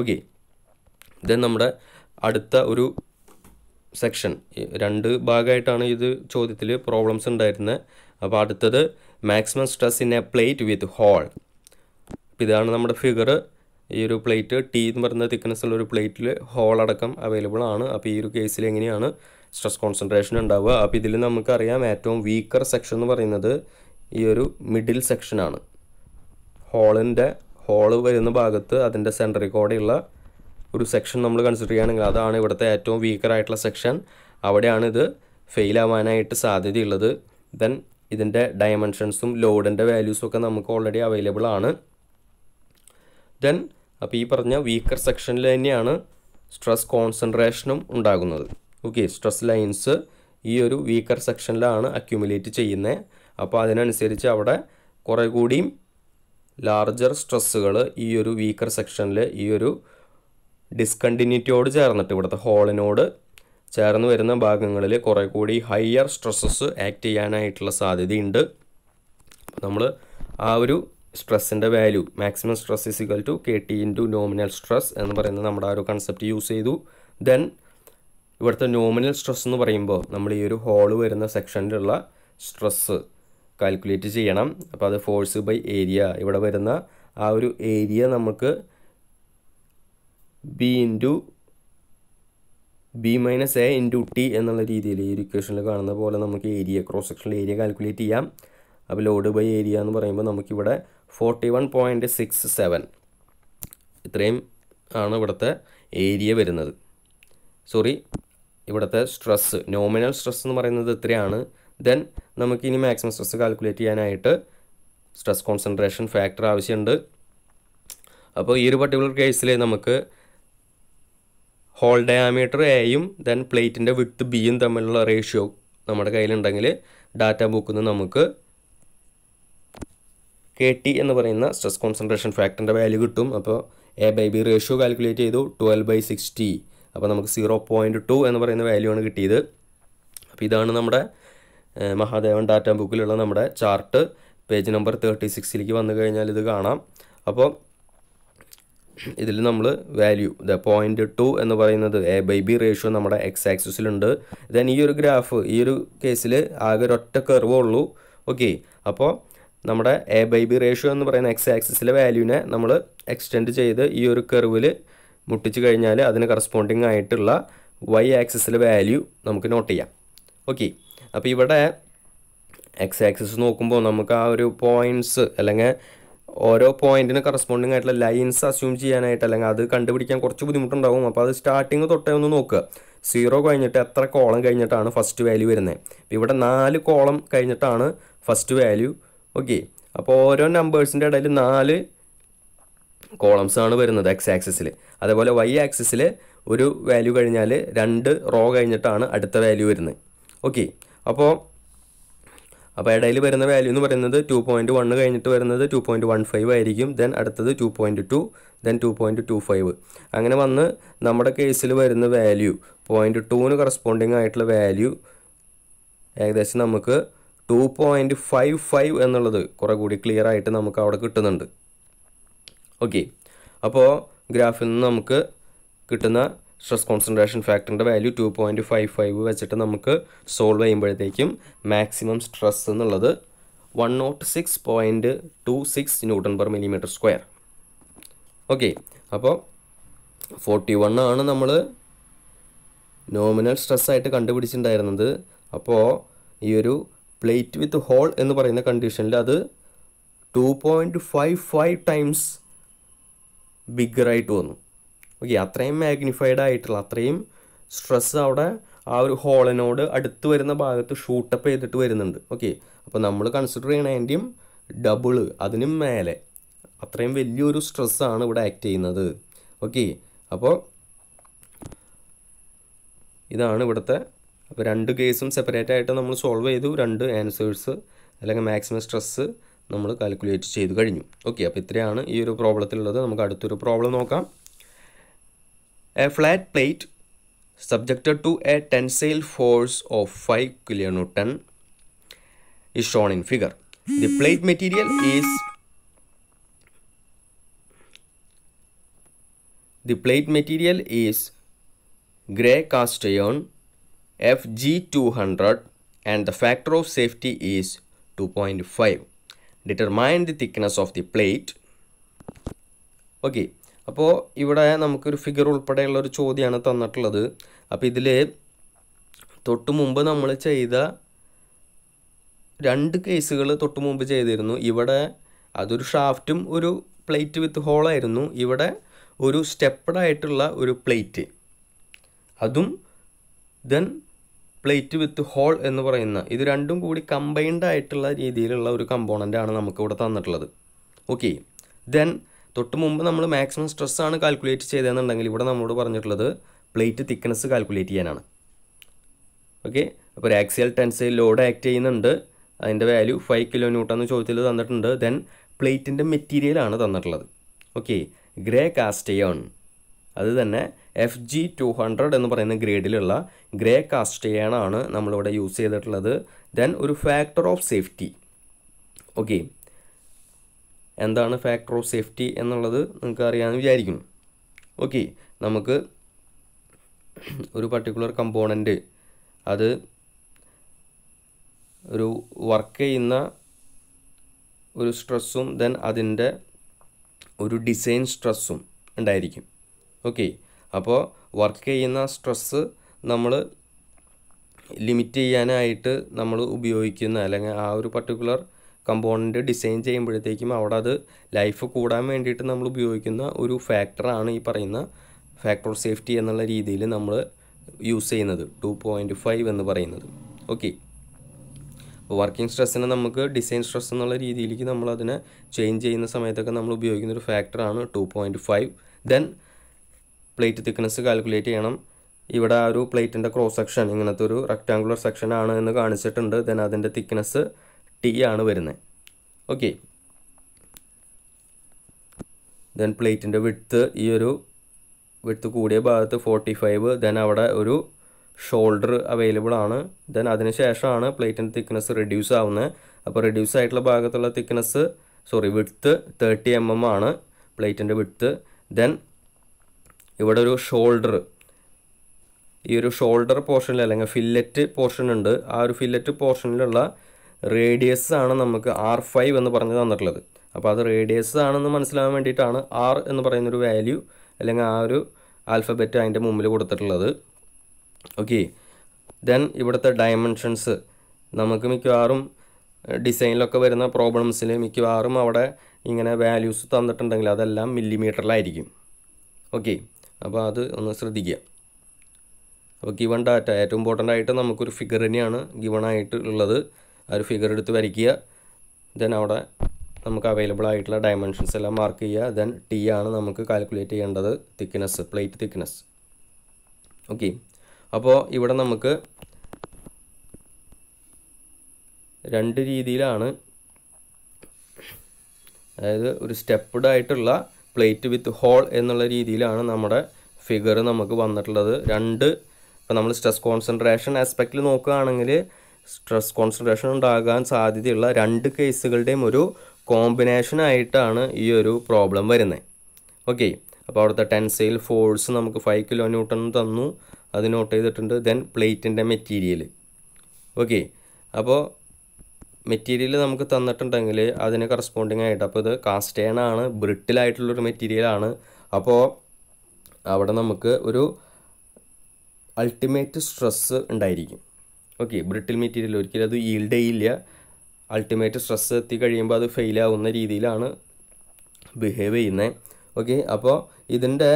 ഓക്കെ ദെൻ നമ്മുടെ അടുത്ത ഒരു സെക്ഷൻ രണ്ട് ഭാഗമായിട്ടാണ് ഇത് ചോദ്യത്തിൽ പ്രോബ്ലംസ് ഉണ്ടായിരുന്നത് അപ്പോൾ അടുത്തത് maximum stress in a plate with hole ഇതാണ് നമ്മുടെ ഫിഗർ ഈ ഒരു പ്ലേറ്റ് ടി എന്ന് പറയുന്ന തിക്നെസ്സുള്ള ഒരു പ്ലേറ്റിൽ ഹോൾ അടക്കം അവൈലബിൾ ആണ് അപ്പോൾ ഈ ഒരു കേസിൽ എങ്ങനെയാണ് സ്ട്രെസ് കോൺസെൻട്രേഷൻ ഉണ്ടാവുക അപ്പോൾ ഇതിൽ നമുക്കറിയാം ഏറ്റവും വീക്കർ സെക്ഷൻ എന്ന് പറയുന്നത് ഈ ഒരു മിഡിൽ സെക്ഷനാണ് ഹോളിൻ്റെ ഹോള് വരുന്ന ഭാഗത്ത് അതിൻ്റെ സെൻറ്ററിൽ കൂടെയുള്ള ഒരു സെക്ഷൻ നമ്മൾ കൺസിഡർ ചെയ്യുകയാണെങ്കിൽ അതാണ് ഇവിടുത്തെ ഏറ്റവും വീക്കർ ആയിട്ടുള്ള സെക്ഷൻ അവിടെയാണ് ഇത് ഫെയിൽ ആവാനായിട്ട് സാധ്യതയുള്ളത് ദെൻ ഇതിൻ്റെ ഡയമെൻഷൻസും ലോഡിൻ്റെ വാല്യൂസും ഒക്കെ നമുക്ക് ഓൾറെഡി അവൈലബിൾ ആണ് ദെൻ അപ്പോൾ ഈ പറഞ്ഞ വീക്കർ സെക്ഷനിൽ തന്നെയാണ് സ്ട്രെസ് കോൺസെൻട്രേഷനും ഉണ്ടാകുന്നത് ഓക്കെ സ്ട്രെസ് ലൈൻസ് ഈ ഒരു വീക്കർ സെക്ഷനിലാണ് അക്യുമുലേറ്റ് ചെയ്യുന്നത് അപ്പോൾ അതിനനുസരിച്ച് അവിടെ കുറേ കൂടിയും ലാർജർ സ്ട്രെസ്സുകൾ ഈ ഒരു വീക്കർ സെക്ഷനിൽ ഈ ഒരു ഡിസ്കണ്ടിന്യൂറ്റിയോട് ചേർന്നിട്ട് ഇവിടുത്തെ ഹോളിനോട് ചേർന്ന് വരുന്ന ഭാഗങ്ങളിൽ കുറേ കൂടി ഹയർ സ്ട്രെസ്സസ് ആക്ട് ചെയ്യാനായിട്ടുള്ള സാധ്യതയുണ്ട് നമ്മൾ ആ ഒരു സ്ട്രെസ്സിൻ്റെ value maximum stress is equal to K T to nominal stress എന്ന് പറയുന്ന നമ്മുടെ ആ ഒരു കൺസെപ്റ്റ് യൂസ് ചെയ്തു ദെൻ ഇവിടുത്തെ നോമിനൽ സ്ട്രെസ് എന്ന് പറയുമ്പോൾ നമ്മൾ ഈ ഒരു ഹോള് വരുന്ന സെക്ഷനിലുള്ള സ്ട്രെസ്സ് കാൽക്കുലേറ്റ് ചെയ്യണം അപ്പോൾ അത് ഫോഴ്സ് ബൈ ഏരിയ ഇവിടെ വരുന്ന ആ ഒരു ഏരിയ നമുക്ക് B into B minus A into T എന്നുള്ള രീതിയിൽ ഈ ഇക്വേഷനിൽ കാണുന്ന പോലെ നമുക്ക് ഏരിയ ക്രോസ് സെക്ഷനിലെ ഏരിയ കാൽക്കുലേറ്റ് ചെയ്യാം അപ്പോൾ ലോഡ് ബൈ ഏരിയ എന്ന് പറയുമ്പോൾ നമുക്കിവിടെ forty one point six seven ഇത്രയും ആണ് ഇവിടുത്തെ ഏരിയ വരുന്നത് സോറി ഇവിടുത്തെ സ്ട്രെസ്സ് നോമിനൽ സ്ട്രെസ് എന്ന് പറയുന്നത് ഇത്രയാണ് ദെൻ നമുക്കിനി മാക്സിമം സ്ട്രെസ് കാൽക്കുലേറ്റ് ചെയ്യാനായിട്ട് സ്ട്രെസ് കോൺസെൻട്രേഷൻ ഫാക്ടർ ആവശ്യമുണ്ട് അപ്പോൾ ഈ ഒരു പർട്ടിക്കുലർ കേസിൽ നമുക്ക് ഹോൾ ഡയാമീറ്റർ എയും ദെൻ പ്ലേറ്റിൻ്റെ വിട്ട് ബിയും തമ്മിലുള്ള റേഷ്യോ നമ്മുടെ കയ്യിലുണ്ടെങ്കിൽ ഡാറ്റ ബുക്കിൽ നിന്ന് നമുക്ക് കെ ടി എന്ന് പറയുന്ന സ്ട്രെസ് കോൺസെൻട്രേഷൻ ഫാക്ടറിൻ്റെ വാല്യൂ കിട്ടും അപ്പോൾ A by B ratio calculate ചെയ്തു ട്വൽവ് ബൈ സിക്സ്റ്റി അപ്പോൾ നമുക്ക് സീറോ പോയിൻറ്റ് ടു എന്ന് പറയുന്ന വാല്യൂ ആണ് കിട്ടിയത് അപ്പോൾ ഇതാണ് നമ്മുടെ മഹാദേവൻ ഡാറ്റ ബുക്കിലുള്ള നമ്മുടെ ചാർട്ട് പേജ് നമ്പർ തേർട്ടി സിക്സിലേക്ക് വന്നു കഴിഞ്ഞാൽ ഇത് കാണാം അപ്പോൾ ഇതിൽ നമ്മൾ വാല്യൂ ദ പോയിന്റ് ടു എന്ന് പറയുന്നത് എ ബൈ ബി റേഷ്യോ നമ്മുടെ എക്സ് ആക്സിസിലുണ്ട് ദെൻ ഈ ഒരു ഗ്രാഫ് ഈ ഒരു കേസിൽ ആകെ ഒരൊറ്റ കർവേ ഉള്ളൂ ഓക്കെ അപ്പോൾ നമ്മുടെ എ ബൈ ബി റേഷ്യോ എന്ന് പറയുന്ന എക്സ് ആക്സിസിലെ വാല്യൂവിനെ നമ്മൾ എക്സ്റ്റെൻഡ് ചെയ്ത് ഈ ഒരു കർവിൽ മുട്ടിച്ച് കഴിഞ്ഞാൽ അതിന് കറസ്പോണ്ടിങ് ആയിട്ടുള്ള വൈ ആക്സിസിലെ വാല്യൂ നമുക്ക് നോട്ട് ചെയ്യാം ഓക്കെ അപ്പോൾ ഇവിടെ എക്സ് ആക്സിസ് നോക്കുമ്പോൾ നമുക്ക് ആ ഒരു പോയിൻറ്റ്സ് അല്ലെങ്കിൽ ഓരോ പോയിന്റിന് കറസ്പോണ്ടിങ് ആയിട്ടുള്ള ലൈൻസ് അസ്യൂം ചെയ്യാനായിട്ട് അല്ലെങ്കിൽ അത് കണ്ടുപിടിക്കാൻ കുറച്ച് ബുദ്ധിമുട്ടുണ്ടാവും അപ്പോൾ അത് സ്റ്റാർട്ടിങ് തൊട്ടേ ഒന്ന് നോക്കുക സീറോ കഴിഞ്ഞിട്ട് എത്ര കോളം കഴിഞ്ഞിട്ടാണ് ഫസ്റ്റ് വാല്യൂ വരുന്നത് ഇവിടെ നാല് കോളം കഴിഞ്ഞിട്ടാണ് ഫസ്റ്റ് വാല്യൂ ഓക്കെ അപ്പോൾ ഓരോ നമ്പേഴ്സിൻ്റെ ഇടയിൽ നാല് കോളംസ് ആണ് വരുന്നത് എക്സ് ആക്സിസിൽ അതേപോലെ വൈ ആക്സിസിൽ ഒരു വാല്യൂ കഴിഞ്ഞാൽ രണ്ട് റോ കഴിഞ്ഞിട്ടാണ് അടുത്ത വാല്യൂ വരുന്നത് ഓക്കെ അപ്പോൾ അപ്പോൾ ഇടയിൽ വരുന്ന വാല്യൂ എന്ന് പറയുന്നത് ടു പോയിൻറ്റ് വണ് കഴിഞ്ഞിട്ട് വരുന്നത് ടു പോയിൻറ്റ് വൺ ഫൈവ് ആയിരിക്കും ദെൻ അടുത്തത് two point two then two point two five അങ്ങനെ വന്ന് നമ്മുടെ കേസിൽ വരുന്ന വാല്യൂ പോയിൻറ്റ് ടുവിന് കറസ്പോണ്ടിങ് ആയിട്ടുള്ള വാല്യൂ ഏകദേശം നമുക്ക് ടു പോയിൻറ്റ് ഫൈവ് ഫൈവ് എന്നുള്ളത് കുറെ കൂടി ക്ലിയർ ആയിട്ട് നമുക്ക് അവിടെ കിട്ടുന്നുണ്ട് ഓക്കെ അപ്പോൾ ഗ്രാഫിൽ നിന്ന് നമുക്ക് കിട്ടുന്ന സ്ട്രെസ് കോൺസെൻട്രേഷൻ ഫാക്ടറിൻ്റെ value two point five five വെച്ചിട്ട് നമുക്ക് സോൾവ് ചെയ്യുമ്പോഴത്തേക്കും മാക്സിമം സ്ട്രെസ് എന്നുള്ളത് one naught six point two six newton per millimetre square okay അപ്പോൾ ഫോർട്ടി വൺ ആണ് നമ്മൾ നോമിനൽ സ്ട്രെസ്സായിട്ട് കണ്ടുപിടിച്ചിട്ടുണ്ടായിരുന്നത് അപ്പോൾ ഈ ഒരു പ്ലേറ്റ് വിത്ത് ഹോൾ എന്ന് പറയുന്ന കണ്ടീഷനിൽ അത് two point five five times ബിഗറായിട്ട് വന്നു ഓക്കെ അത്രയും മാഗ്നിഫൈഡ് ആയിട്ടുള്ള അത്രയും സ്ട്രെസ് അവിടെ ആ ഒരു ഹോളിനോട് അടുത്ത് വരുന്ന ഭാഗത്ത് ഷൂട്ടപ്പ് ചെയ്തിട്ട് വരുന്നുണ്ട് ഓക്കെ അപ്പോൾ നമ്മൾ കൺസിഡർ ചെയ്യണേൻ്റെയും ഡബിള് അതിനും മേലെ അത്രയും വലിയൊരു സ്ട്രെസ്സാണ് ഇവിടെ ആക്ട് ചെയ്യുന്നത് ഓക്കെ അപ്പോൾ ഇതാണ് ഇവിടുത്തെ അപ്പോൾ രണ്ട് കേസും സെപ്പറേറ്റ് ആയിട്ട് നമ്മൾ സോൾവ് ചെയ്തു രണ്ട് ആൻസേഴ്സ് അല്ലെങ്കിൽ മാക്സിമം സ്ട്രെസ്സ് നമ്മൾ കാൽക്കുലേറ്റ് ചെയ്ത് കഴിഞ്ഞു ഓക്കെ അപ്പോൾ ഇത്രയാണ് ഈ ഒരു പ്രോബ്ലത്തിലുള്ളത് നമുക്ക് അടുത്തൊരു പ്രോബ്ലം നോക്കാം A flat plate subjected to a tensile force of 5 kilonewton is shown in figure. The plate material is The plate material is grey cast iron FG200 and the factor of safety is 2.5. Determine the thickness of the plate. Okay, അപ്പോൾ ഇവിടെ നമുക്കൊരു figure ഉൾപ്പെടെയുള്ള ഒരു ചോദ്യമാണ് തന്നിട്ടുള്ളത് അപ്പോൾ ഇതിൽ തൊട്ട് മുമ്പ് നമ്മൾ ചെയ്ത രണ്ട് കേസുകൾ തൊട്ട് മുമ്പ് ചെയ്തിരുന്നു ഇവിടെ അതൊരു ഷാഫ്റ്റും ഒരു പ്ലേറ്റ് വിത്ത് ഹോളായിരുന്നു ഇവിടെ ഒരു സ്റ്റെപ്പഡായിട്ടുള്ള ഒരു പ്ലേറ്റ് അതും ദെൻ പ്ലേറ്റ് വിത്ത് ഹോൾ എന്ന് പറയുന്ന ഇത് രണ്ടും കൂടി കമ്പൈൻഡ് ആയിട്ടുള്ള രീതിയിലുള്ള ഒരു കമ്പോണൻ്റ് ആണ് നമുക്കിവിടെ തന്നിട്ടുള്ളത് ഓക്കെ ദെൻ തൊട്ട് മുമ്പ് നമ്മൾ മാക്സിമം സ്ട്രെസ് ആണ് കാൽക്കുലേറ്റ് ചെയ്തതെന്നുണ്ടെങ്കിൽ ഇവിടെ നമ്മളോട് പറഞ്ഞിട്ടുള്ളത് പ്ലേറ്റ് തിക്നെസ് കാൽക്കുലേറ്റ് ചെയ്യാനാണ് ഓക്കെ അപ്പോൾ ഒരു ആക്സിയൽ ടെൻസൈൽ ലോഡ് ആക്ട് ചെയ്യുന്നുണ്ട് അതിൻ്റെ വാല്യൂ ഫൈവ് കിലോ ന്യൂട്ടൺ എന്ന് ചോദ്യത്തിൽ തന്നിട്ടുണ്ട് ദെൻ പ്ലേറ്റിൻ്റെ മെറ്റീരിയലാണ് തന്നിട്ടുള്ളത് ഓക്കെ ഗ്രേ കാസ്റ്റയോൺ അത് തന്നെ എഫ് ജി ടു ഹൺഡ്രഡ് എന്ന് പറയുന്ന ഗ്രേഡിലുള്ള ഗ്രേ കാസ്റ്റയാണ് നമ്മളിവിടെ യൂസ് ചെയ്തിട്ടുള്ളത് ദെൻ ഒരു ഫാക്ടർ ഓഫ് സേഫ്റ്റി ഓക്കെ എന്താണ് ഫാക്ടർ ഓഫ് സേഫ്റ്റി എന്നുള്ളത് നിങ്ങൾക്ക് അറിയാമെന്ന് വിചാരിക്കുന്നു ഓക്കെ നമുക്ക് ഒരു പർട്ടിക്കുലർ കമ്പോണൻറ്റ് അത് ഒരു വർക്ക് ചെയ്യുന്ന ഒരു സ്ട്രെസ്സും ദെൻ അതിൻ്റെ ഒരു ഡിസൈൻ സ്ട്രെസ്സും ഉണ്ടായിരിക്കും ഓക്കെ അപ്പോൾ വർക്ക് ചെയ്യുന്ന സ്ട്രെസ്സ് നമ്മൾ ലിമിറ്റ് ചെയ്യാനായിട്ട് നമ്മൾ ഉപയോഗിക്കുന്ന അല്ലെങ്കിൽ ആ ഒരു പർട്ടിക്കുലർ കമ്പോണൻറ്റ് ഡിസൈൻ ചെയ്യുമ്പോഴത്തേക്കും അവിടെ അത് ലൈഫ് കൂടാൻ വേണ്ടിയിട്ട് നമ്മൾ ഉപയോഗിക്കുന്ന ഒരു ഫാക്ടറാണ് ഈ പറയുന്ന ഫാക്ടർ സേഫ്റ്റി എന്നുള്ള രീതിയിൽ നമ്മൾ യൂസ് ചെയ്യുന്നത് ടു പോയിൻ്റ് ഫൈവ് എന്ന് പറയുന്നത് ഓക്കെ വർക്കിംഗ് സ്ട്രെസ്സിനെ നമുക്ക് ഡിസൈൻ സ്ട്രെസ് എന്നുള്ള രീതിയിലേക്ക് നമ്മൾ അതിനെ ചേഞ്ച് ചെയ്യുന്ന സമയത്തൊക്കെ നമ്മൾ ഉപയോഗിക്കുന്ന ഒരു ഫാക്ടറാണ് two point five then plate thickness calculate ചെയ്യണം ഇവിടെ ആ ഒരു പ്ലേറ്റിൻ്റെ ക്രോസ് സെക്ഷൻ ഇങ്ങനത്തെ ഒരു റെക്റ്റാങ്കുലർ സെക്ഷൻ ആണ് എന്ന് കാണിച്ചിട്ടുണ്ട് ദെൻ അതിൻ്റെ തിക്നെസ് ടി ആണ് വരുന്നത് ഓക്കെ ദെൻ പ്ലേറ്റിൻ്റെ വിട്ത്ത് ഈ ഒരു വിട്ത്ത് കൂടിയ ഭാഗത്ത് ഫോർട്ടി ഫൈവ് ദെൻ അവിടെ ഒരു ഷോൾഡർ അവൈലബിൾ ആണ് ദെൻ അതിന് ശേഷമാണ് പ്ലേറ്റിൻ്റെ തിക്നെസ് റെഡ്യൂസ് ആവുന്നത് അപ്പോൾ റെഡ്യൂസ് ആയിട്ടുള്ള ഭാഗത്തുള്ള thickness sorry width thirty M M ആണ് പ്ലേറ്റിൻ്റെ വിട്ത്ത് ദെൻ ഇവിടെ ഒരു ഷോൾഡർ ഈ ഒരു ഷോൾഡർ പോർഷനിൽ അല്ലെങ്കിൽ ഫില്ലറ്റ് പോർഷൻ ഉണ്ട് ആ ഒരു ഫില്ലറ്റ് പോർഷനിലുള്ള റേഡിയസ് ആണ് നമുക്ക് ആർ ഫൈവ് എന്ന് പറഞ്ഞ് തന്നിട്ടുള്ളത് അപ്പോൾ അത് റേഡിയസ് ആണെന്ന് മനസ്സിലാവാൻ വേണ്ടിയിട്ടാണ് ആർ എന്ന് പറയുന്നൊരു വാല്യൂ അല്ലെങ്കിൽ ആ ഒരു ആൽഫബറ്റ് അതിൻ്റെ മുമ്പിൽ കൊടുത്തിട്ടുള്ളത് ഓക്കെ ദെൻ ഇവിടുത്തെ ഡയമെൻഷൻസ് നമുക്ക് മിക്കവാറും ഡിസൈനിലൊക്കെ വരുന്ന പ്രോബ്ലംസിൽ മിക്കവാറും അവിടെ ഇങ്ങനെ വാല്യൂസ് തന്നിട്ടുണ്ടെങ്കിൽ അതെല്ലാം മില്ലിമീറ്ററിലായിരിക്കും ഓക്കെ അപ്പോൾ അത് ഒന്ന് ശ്രദ്ധിക്കുക അപ്പോൾ ഗിവൺ ഡാറ്റ ഏറ്റവും ഇമ്പോർട്ടൻ്റ് ആയിട്ട് നമുക്കൊരു ഫിഗർ തന്നെയാണ് ഗിവൺ ആയിട്ട് ഉള്ളത് ആ ഒരു ഫിഗർ എടുത്ത് വരയ്ക്കുക ദെൻ അവിടെ നമുക്ക് അവൈലബിൾ ആയിട്ടുള്ള ഡയമെൻഷൻസ് എല്ലാം മാർക്ക് ചെയ്യുക ദെൻ ടി ആണ് നമുക്ക് കാൽക്കുലേറ്റ് ചെയ്യേണ്ടത് തിക്നെസ് പ്ലേറ്റ് തിക്നെസ് ഓക്കെ അപ്പോൾ ഇവിടെ നമുക്ക് രണ്ട് രീതിയിലാണ് അതായത് ഒരു സ്റ്റെപ്പ്ഡ് ആയിട്ടുള്ള പ്ലേറ്റ് വിത്ത് ഹോൾ എന്നുള്ള രീതിയിലാണ് നമ്മുടെ ഫിഗർ നമുക്ക് വന്നിട്ടുള്ളത് രണ്ട് ഇപ്പോൾ നമ്മൾ സ്ട്രെസ് കോൺസെൻട്രേഷൻ ആസ്പെക്റ്റിൽ നോക്കുകയാണെങ്കിൽ സ്ട്രെസ് കോൺസെൻട്രേഷൻ ഉണ്ടാകാൻ സാധ്യതയുള്ള രണ്ട് കേസുകളുടെയും ഒരു കോമ്പിനേഷൻ ആയിട്ടാണ് ഈ ഒരു പ്രോബ്ലം വരുന്നത് ഓക്കെ അപ്പോൾ അവിടുത്തെ ടെൻസൈൽ ഫോഴ്സ് നമുക്ക് ഫൈവ് കിലോ ന്യൂട്ടൺ തന്നു അത് നോട്ട് ചെയ്തിട്ടുണ്ട് ദെൻ പ്ലേറ്റിൻ്റെ മെറ്റീരിയൽ ഓക്കെ അപ്പോൾ മെറ്റീരിയൽ നമുക്ക് തന്നിട്ടുണ്ടെങ്കിൽ അതിന് കറസ്പോണ്ടിങ് ആയിട്ട് അപ്പോൾ ഇത് കാസ്റ്റേൺ ആണ് ബ്രിട്ടിലായിട്ടുള്ളൊരു മെറ്റീരിയലാണ് അപ്പോൾ അവിടെ നമുക്ക് ഒരു അൾട്ടിമേറ്റ് സ്ട്രെസ് ഉണ്ടായിരിക്കും ഓക്കെ ബ്രിട്ടിൽ മെറ്റീരിയൽ ഒരിക്കലും അത് ഈൽഡ് ചെയ്യില്ല അൾട്ടിമേറ്റ് സ്ട്രെസ് എത്തി കഴിയുമ്പോൾ അത് ഫെയിലാവുന്ന രീതിയിലാണ് ബിഹേവ് ചെയ്യുന്നത് ഓക്കെ അപ്പോൾ ഇതിൻ്റെ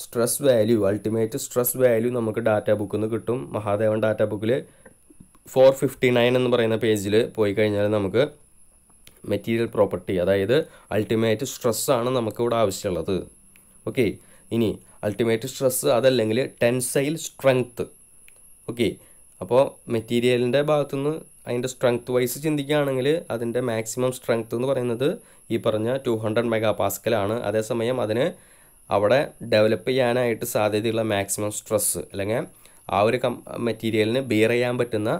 stress value ultimate stress value നമുക്ക് ഡാറ്റാ ബുക്കിൽ നിന്ന് കിട്ടും മഹാദേവൻ ഡാറ്റാ ബുക്കിൽ ഫോർ ഫിഫ്റ്റി നയൻ എന്ന് പറയുന്ന പേജിൽ പോയി കഴിഞ്ഞാൽ നമുക്ക് മെറ്റീരിയൽ പ്രോപ്പർട്ടി അതായത് അൾട്ടിമേറ്റ് സ്ട്രെസ്സാണ് നമുക്കിവിടെ ആവശ്യമുള്ളത് ഓക്കെ ഇനി അൾട്ടിമേറ്റ് സ്ട്രെസ്സ് അതല്ലെങ്കിൽ ടെൻസൈൽ സ്ട്രെങ്ത്ത് ഓക്കെ അപ്പോൾ മെറ്റീരിയലിൻ്റെ ഭാഗത്തുനിന്ന് അതിൻ്റെ സ്ട്രെങ്ത് വൈസ് ചിന്തിക്കുകയാണെങ്കിൽ അതിൻ്റെ മാക്സിമം സ്ട്രെങ്ത് എന്ന് പറയുന്നത് ഈ പറഞ്ഞ ടു ഹൺഡ്രഡ് മെഗാ പാസ്കലാണ് അതേസമയം അതിന് അവിടെ ഡെവലപ്പ് ചെയ്യാനായിട്ട് സാധ്യതയുള്ള മാക്സിമം സ്ട്രെസ്സ് അല്ലെങ്കിൽ ആ ഒരു കം മെറ്റീരിയലിന് ബിയർ ചെയ്യാൻ പറ്റുന്ന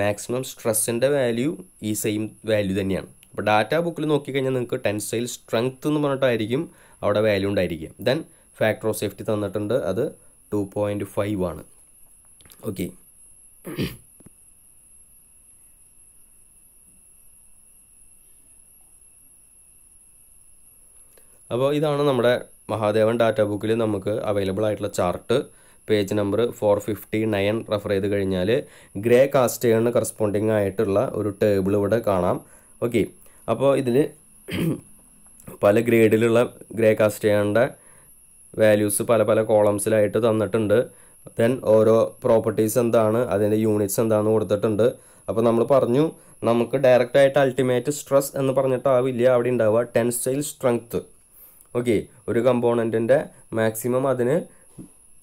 മാക്സിമം സ്ട്രെസ്സിൻ്റെ വാല്യൂ ഈ സെയിം വാല്യൂ തന്നെയാണ് അപ്പോൾ ഡാറ്റ ബുക്കിൽ നോക്കിക്കഴിഞ്ഞാൽ നിങ്ങൾക്ക് ടെൻസൈൽ സ്ട്രെങ്ത് എന്ന് പറഞ്ഞിട്ടായിരിക്കും അവിടെ വാല്യൂ ഉണ്ടായിരിക്കുക ദെൻ ഫാക്ടർ ഓഫ് സേഫ്റ്റി തന്നിട്ടുണ്ട് അത് ടു പോയിൻറ്റ് ഫൈവ് ആണ് ഓക്കെ അപ്പോൾ ഇതാണ് നമ്മുടെ മഹാദേവൻ ഡാറ്റ ബുക്കിൽ നമുക്ക് അവൈലബിൾ ആയിട്ടുള്ള chart page number four fifty nine refer ചെയ്ത് കഴിഞ്ഞാൽ ഗ്രേ കാസ്റ്റേണിന് കറസ്പോണ്ടിങ് ആയിട്ടുള്ള ഒരു ടേബിൾ ഇവിടെ കാണാം ഓക്കെ അപ്പോൾ ഇതിൽ പല ഗ്രേഡിലുള്ള ഗ്രേ കാസ്റ്റേണിൻ്റെ വാല്യൂസ് പല പല കോളംസിലായിട്ട് തന്നിട്ടുണ്ട് ദെൻ ഓരോ പ്രോപ്പർട്ടീസ് എന്താണ് അതിൻ്റെ യൂണിറ്റ്സ് എന്താണെന്ന് കൊടുത്തിട്ടുണ്ട് അപ്പോൾ നമ്മൾ പറഞ്ഞു നമുക്ക് ഡയറക്റ്റ് ആയിട്ട് അൾട്ടിമേറ്റ് സ്ട്രെസ് എന്ന് പറഞ്ഞിട്ടാവില്ല അവിടെ ഉണ്ടാവുക ടെൻസൈൽ സ്ട്രെങ്ത്ത് ഓക്കെ ഒരു കമ്പോണൻറ്റിൻ്റെ മാക്സിമം അതിന്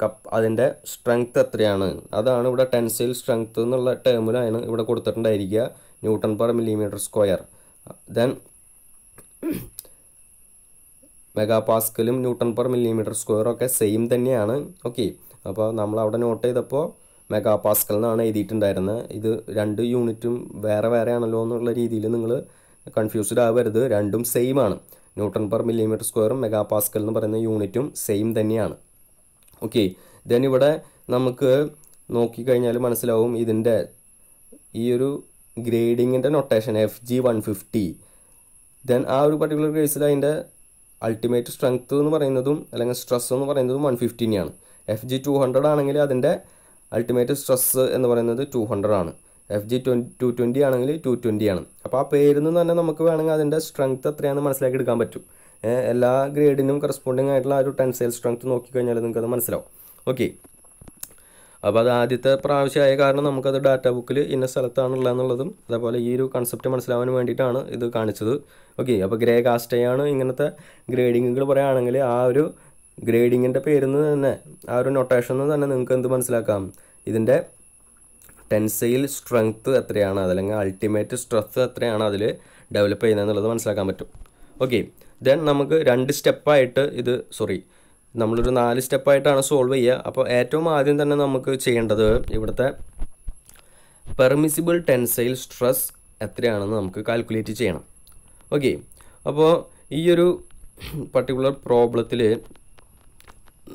കപ്പ് അതിൻ്റെ സ്ട്രെങ്ത്ത് എത്രയാണ് അതാണ് ഇവിടെ ടെൻസൈൽ സ്ട്രെങ്ത്ത് എന്നുള്ള ടേമിലാണ് ഇവിടെ കൊടുത്തിട്ടുണ്ടായിരിക്കുക newton per millimetre square then മെഗാപാസ്കലും ന്യൂട്ടൺ പെർ മില്ലിമീറ്റർ സ്ക്വയറും ഒക്കെ സെയിം തന്നെയാണ് ഓക്കെ അപ്പോൾ നമ്മൾ അവിടെ നോട്ട് ചെയ്തപ്പോൾ മെഗാ പാസ്കൽ എന്നാണ് എഴുതിയിട്ടുണ്ടായിരുന്നത് ഇത് രണ്ട് യൂണിറ്റും വേറെ വേറെ ആണല്ലോ എന്നുള്ള രീതിയിൽ നിങ്ങൾ കൺഫ്യൂസ്ഡ് ആവരുത് രണ്ടും സെയിം ആണ് ന്യൂട്ടൺ പെർ മില്ലിമീറ്റർ സ്ക്വയറും മെഗാ പാസ്കൽ എന്ന് പറയുന്ന യൂണിറ്റും സെയിം തന്നെയാണ് ഓക്കെ ദെൻ ഇവിടെ നമുക്ക് നോക്കിക്കഴിഞ്ഞാൽ മനസ്സിലാവും ഇതിൻ്റെ ഈ ഒരു ഗ്രേഡിങ്ങിൻ്റെ notation F G one fifty then ആ ഒരു പർട്ടിക്കുലർ കേസിൽ അതിൻ്റെ അൾട്ടിമേറ്റ് സ്ട്രെങ്ത് എന്ന് പറയുന്നതും അല്ലെങ്കിൽ സ്ട്രെസ് എന്ന് പറയുന്നതും വൺ ഫിഫ്റ്റീനെയാണ് എഫ് ജി ടു ഹൺഡ്രഡ് ആണെങ്കിൽ അതിൻ്റെ അൾട്ടിമേറ്റ് സ്ട്രെസ് എന്ന് പറയുന്നത് ടു ഹൺഡ്രഡ് ആണ് F G twen two twenty ആണെങ്കിൽ ടു ട്വൻറ്റി ആണ് അപ്പോൾ ആ പേരിൽ നിന്ന് തന്നെ നമുക്ക് വേണമെങ്കിൽ അതിൻ്റെ സ്ട്രെങ്ത് എത്രയാണെന്ന് മനസ്സിലാക്കി എടുക്കാൻ പറ്റും എല്ലാ ഗ്രേഡിനും കറസ്പോണ്ടിങ് ആയിട്ടുള്ള ആ ഒരു ടെൻസൈൽ സ്ട്രെങ്ത് നോക്കിക്കഴിഞ്ഞാൽ നിങ്ങൾക്കത് മനസ്സിലാവും ഓക്കെ അപ്പോൾ അത് ആദ്യത്തെ പ്രാവശ്യമായ കാരണം നമുക്കത് ഡാറ്റ ബുക്കിൽ ഇന്ന സ്ഥലത്താണുള്ളതെന്നുള്ളതും അതേപോലെ ഈ ഒരു കൺസെപ്റ്റ് മനസ്സിലാവാൻ വേണ്ടിയിട്ടാണ് ഇത് കാണിച്ചത് ഓക്കെ അപ്പോൾ ഗ്രേ കാസ്റ്റയാണ് ഇങ്ങനത്തെ ഗ്രേഡിങ്ങുകൾ പറയുകയാണെങ്കിൽ ആ ഒരു ഗ്രേഡിങ്ങിൻ്റെ പേരിൽ തന്നെ ആ ഒരു നൊട്ടേഷനിൽ തന്നെ നിങ്ങൾക്ക് എന്ത് മനസ്സിലാക്കാം ഇതിൻ്റെ ടെൻസൈൽ സ്ട്രെങ്ത്ത് എത്രയാണ് അതല്ലെങ്കിൽ അൾട്ടിമേറ്റ് സ്ട്രെസ് എത്രയാണ് അതിൽ ഡെവലപ്പ് ചെയ്യുന്നത് എന്നുള്ളത് മനസ്സിലാക്കാൻ പറ്റും ഓക്കെ ദെൻ നമുക്ക് രണ്ട് സ്റ്റെപ്പായിട്ട് ഇത് സോറി നമ്മളൊരു നാല് സ്റ്റെപ്പായിട്ടാണ് സോൾവ് ചെയ്യുക അപ്പോൾ ഏറ്റവും ആദ്യം തന്നെ നമുക്ക് ചെയ്യേണ്ടത് ഇവിടുത്തെ പെർമിസിബിൾ ടെൻസൈൽ സ്ട്രെസ് എത്രയാണെന്ന് നമുക്ക് കാൽക്കുലേറ്റ് ചെയ്യണം ഓക്കെ അപ്പോൾ ഈ ഒരു പർട്ടിക്കുലർ പ്രോബ്ലത്തിൽ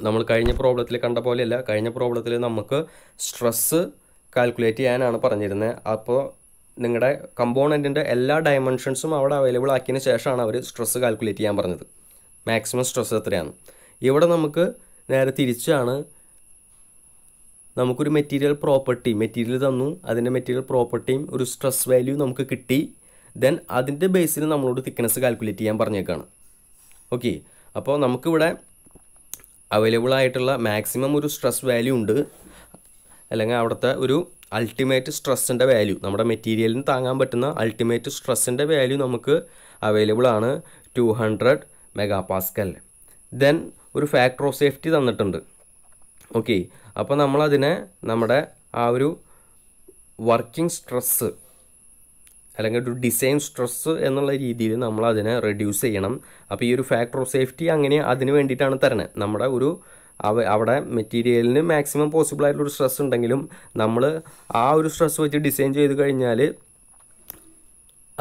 നമ്മൾ കഴിഞ്ഞ പ്രോബ്ലത്തിൽ കണ്ട പോലെയല്ല കഴിഞ്ഞ പ്രോബ്ലത്തിൽ നമുക്ക് സ്ട്രെസ്സ് കാൽക്കുലേറ്റ് ചെയ്യാനാണ് പറഞ്ഞിരുന്നത് അപ്പോൾ നിങ്ങളുടെ കമ്പോണൻറ്റിൻ്റെ എല്ലാ ഡയമെൻഷൻസും അവിടെ അവൈലബിൾ ആക്കിയതിന് ശേഷമാണ് അവർ സ്ട്രെസ്സ് കാൽക്കുലേറ്റ് ചെയ്യാൻ പറഞ്ഞത് മാക്സിമം സ്ട്രെസ് എത്രയാണ് ഇവിടെ നമുക്ക് നേരെ തിരിച്ചാണ് നമുക്കൊരു മെറ്റീരിയൽ പ്രോപ്പർട്ടി മെറ്റീരിയൽ തന്നു അതിൻ്റെ മെറ്റീരിയൽ പ്രോപ്പർട്ടിയും ഒരു സ്ട്രെസ് വാല്യൂ നമുക്ക് കിട്ടി ദെൻ അതിൻ്റെ ബേസിൽ നമ്മളോട് തിക്നെസ് കാൽക്കുലേറ്റ് ചെയ്യാൻ പറഞ്ഞേക്കാണ് ഓക്കെ അപ്പോൾ നമുക്കിവിടെ അവൈലബിൾ ആയിട്ടുള്ള മാക്സിമം ഒരു സ്ട്രെസ് വാല്യൂ ഉണ്ട് അല്ലെങ്കിൽ അവിടുത്തെ ഒരു അൾട്ടിമേറ്റ് സ്ട്രെസ്സിൻ്റെ വാല്യൂ നമ്മുടെ മെറ്റീരിയലിന് താങ്ങാൻ പറ്റുന്ന അൾട്ടിമേറ്റ് സ്ട്രെസ്സിൻ്റെ വാല്യൂ നമുക്ക് അവൈലബിൾ ആണ് ടു ഹൺഡ്രഡ് മെഗാപാസ്കൽ ദെൻ ഒരു ഫാക്ടർ ഓഫ് സേഫ്റ്റി തന്നിട്ടുണ്ട് ഓക്കെ അപ്പോൾ നമ്മളതിനെ നമ്മുടെ ആ ഒരു വർക്കിംഗ് സ്ട്രെസ്സ് അല്ലെങ്കിൽ ഒരു ഡിസൈൻ സ്ട്രെസ് എന്നുള്ള രീതിയിൽ നമ്മൾ അതിനെ റെഡ്യൂസ് ചെയ്യണം അപ്പോൾ ഈ ഒരു ഫാക്ടർ ഓഫ് സേഫ്റ്റി അങ്ങനെ അതിന് വേണ്ടിയിട്ടാണ് തരണത് നമ്മുടെ ഒരു അവ അവിടെ മെറ്റീരിയലിന് മാക്സിമം പോസിബിൾ ആയിട്ടുള്ള സ്ട്രെസ് ഉണ്ടെങ്കിലും നമ്മൾ ആ ഒരു സ്ട്രെസ് വെച്ച് ഡിസൈൻ ചെയ്ത് കഴിഞ്ഞാൽ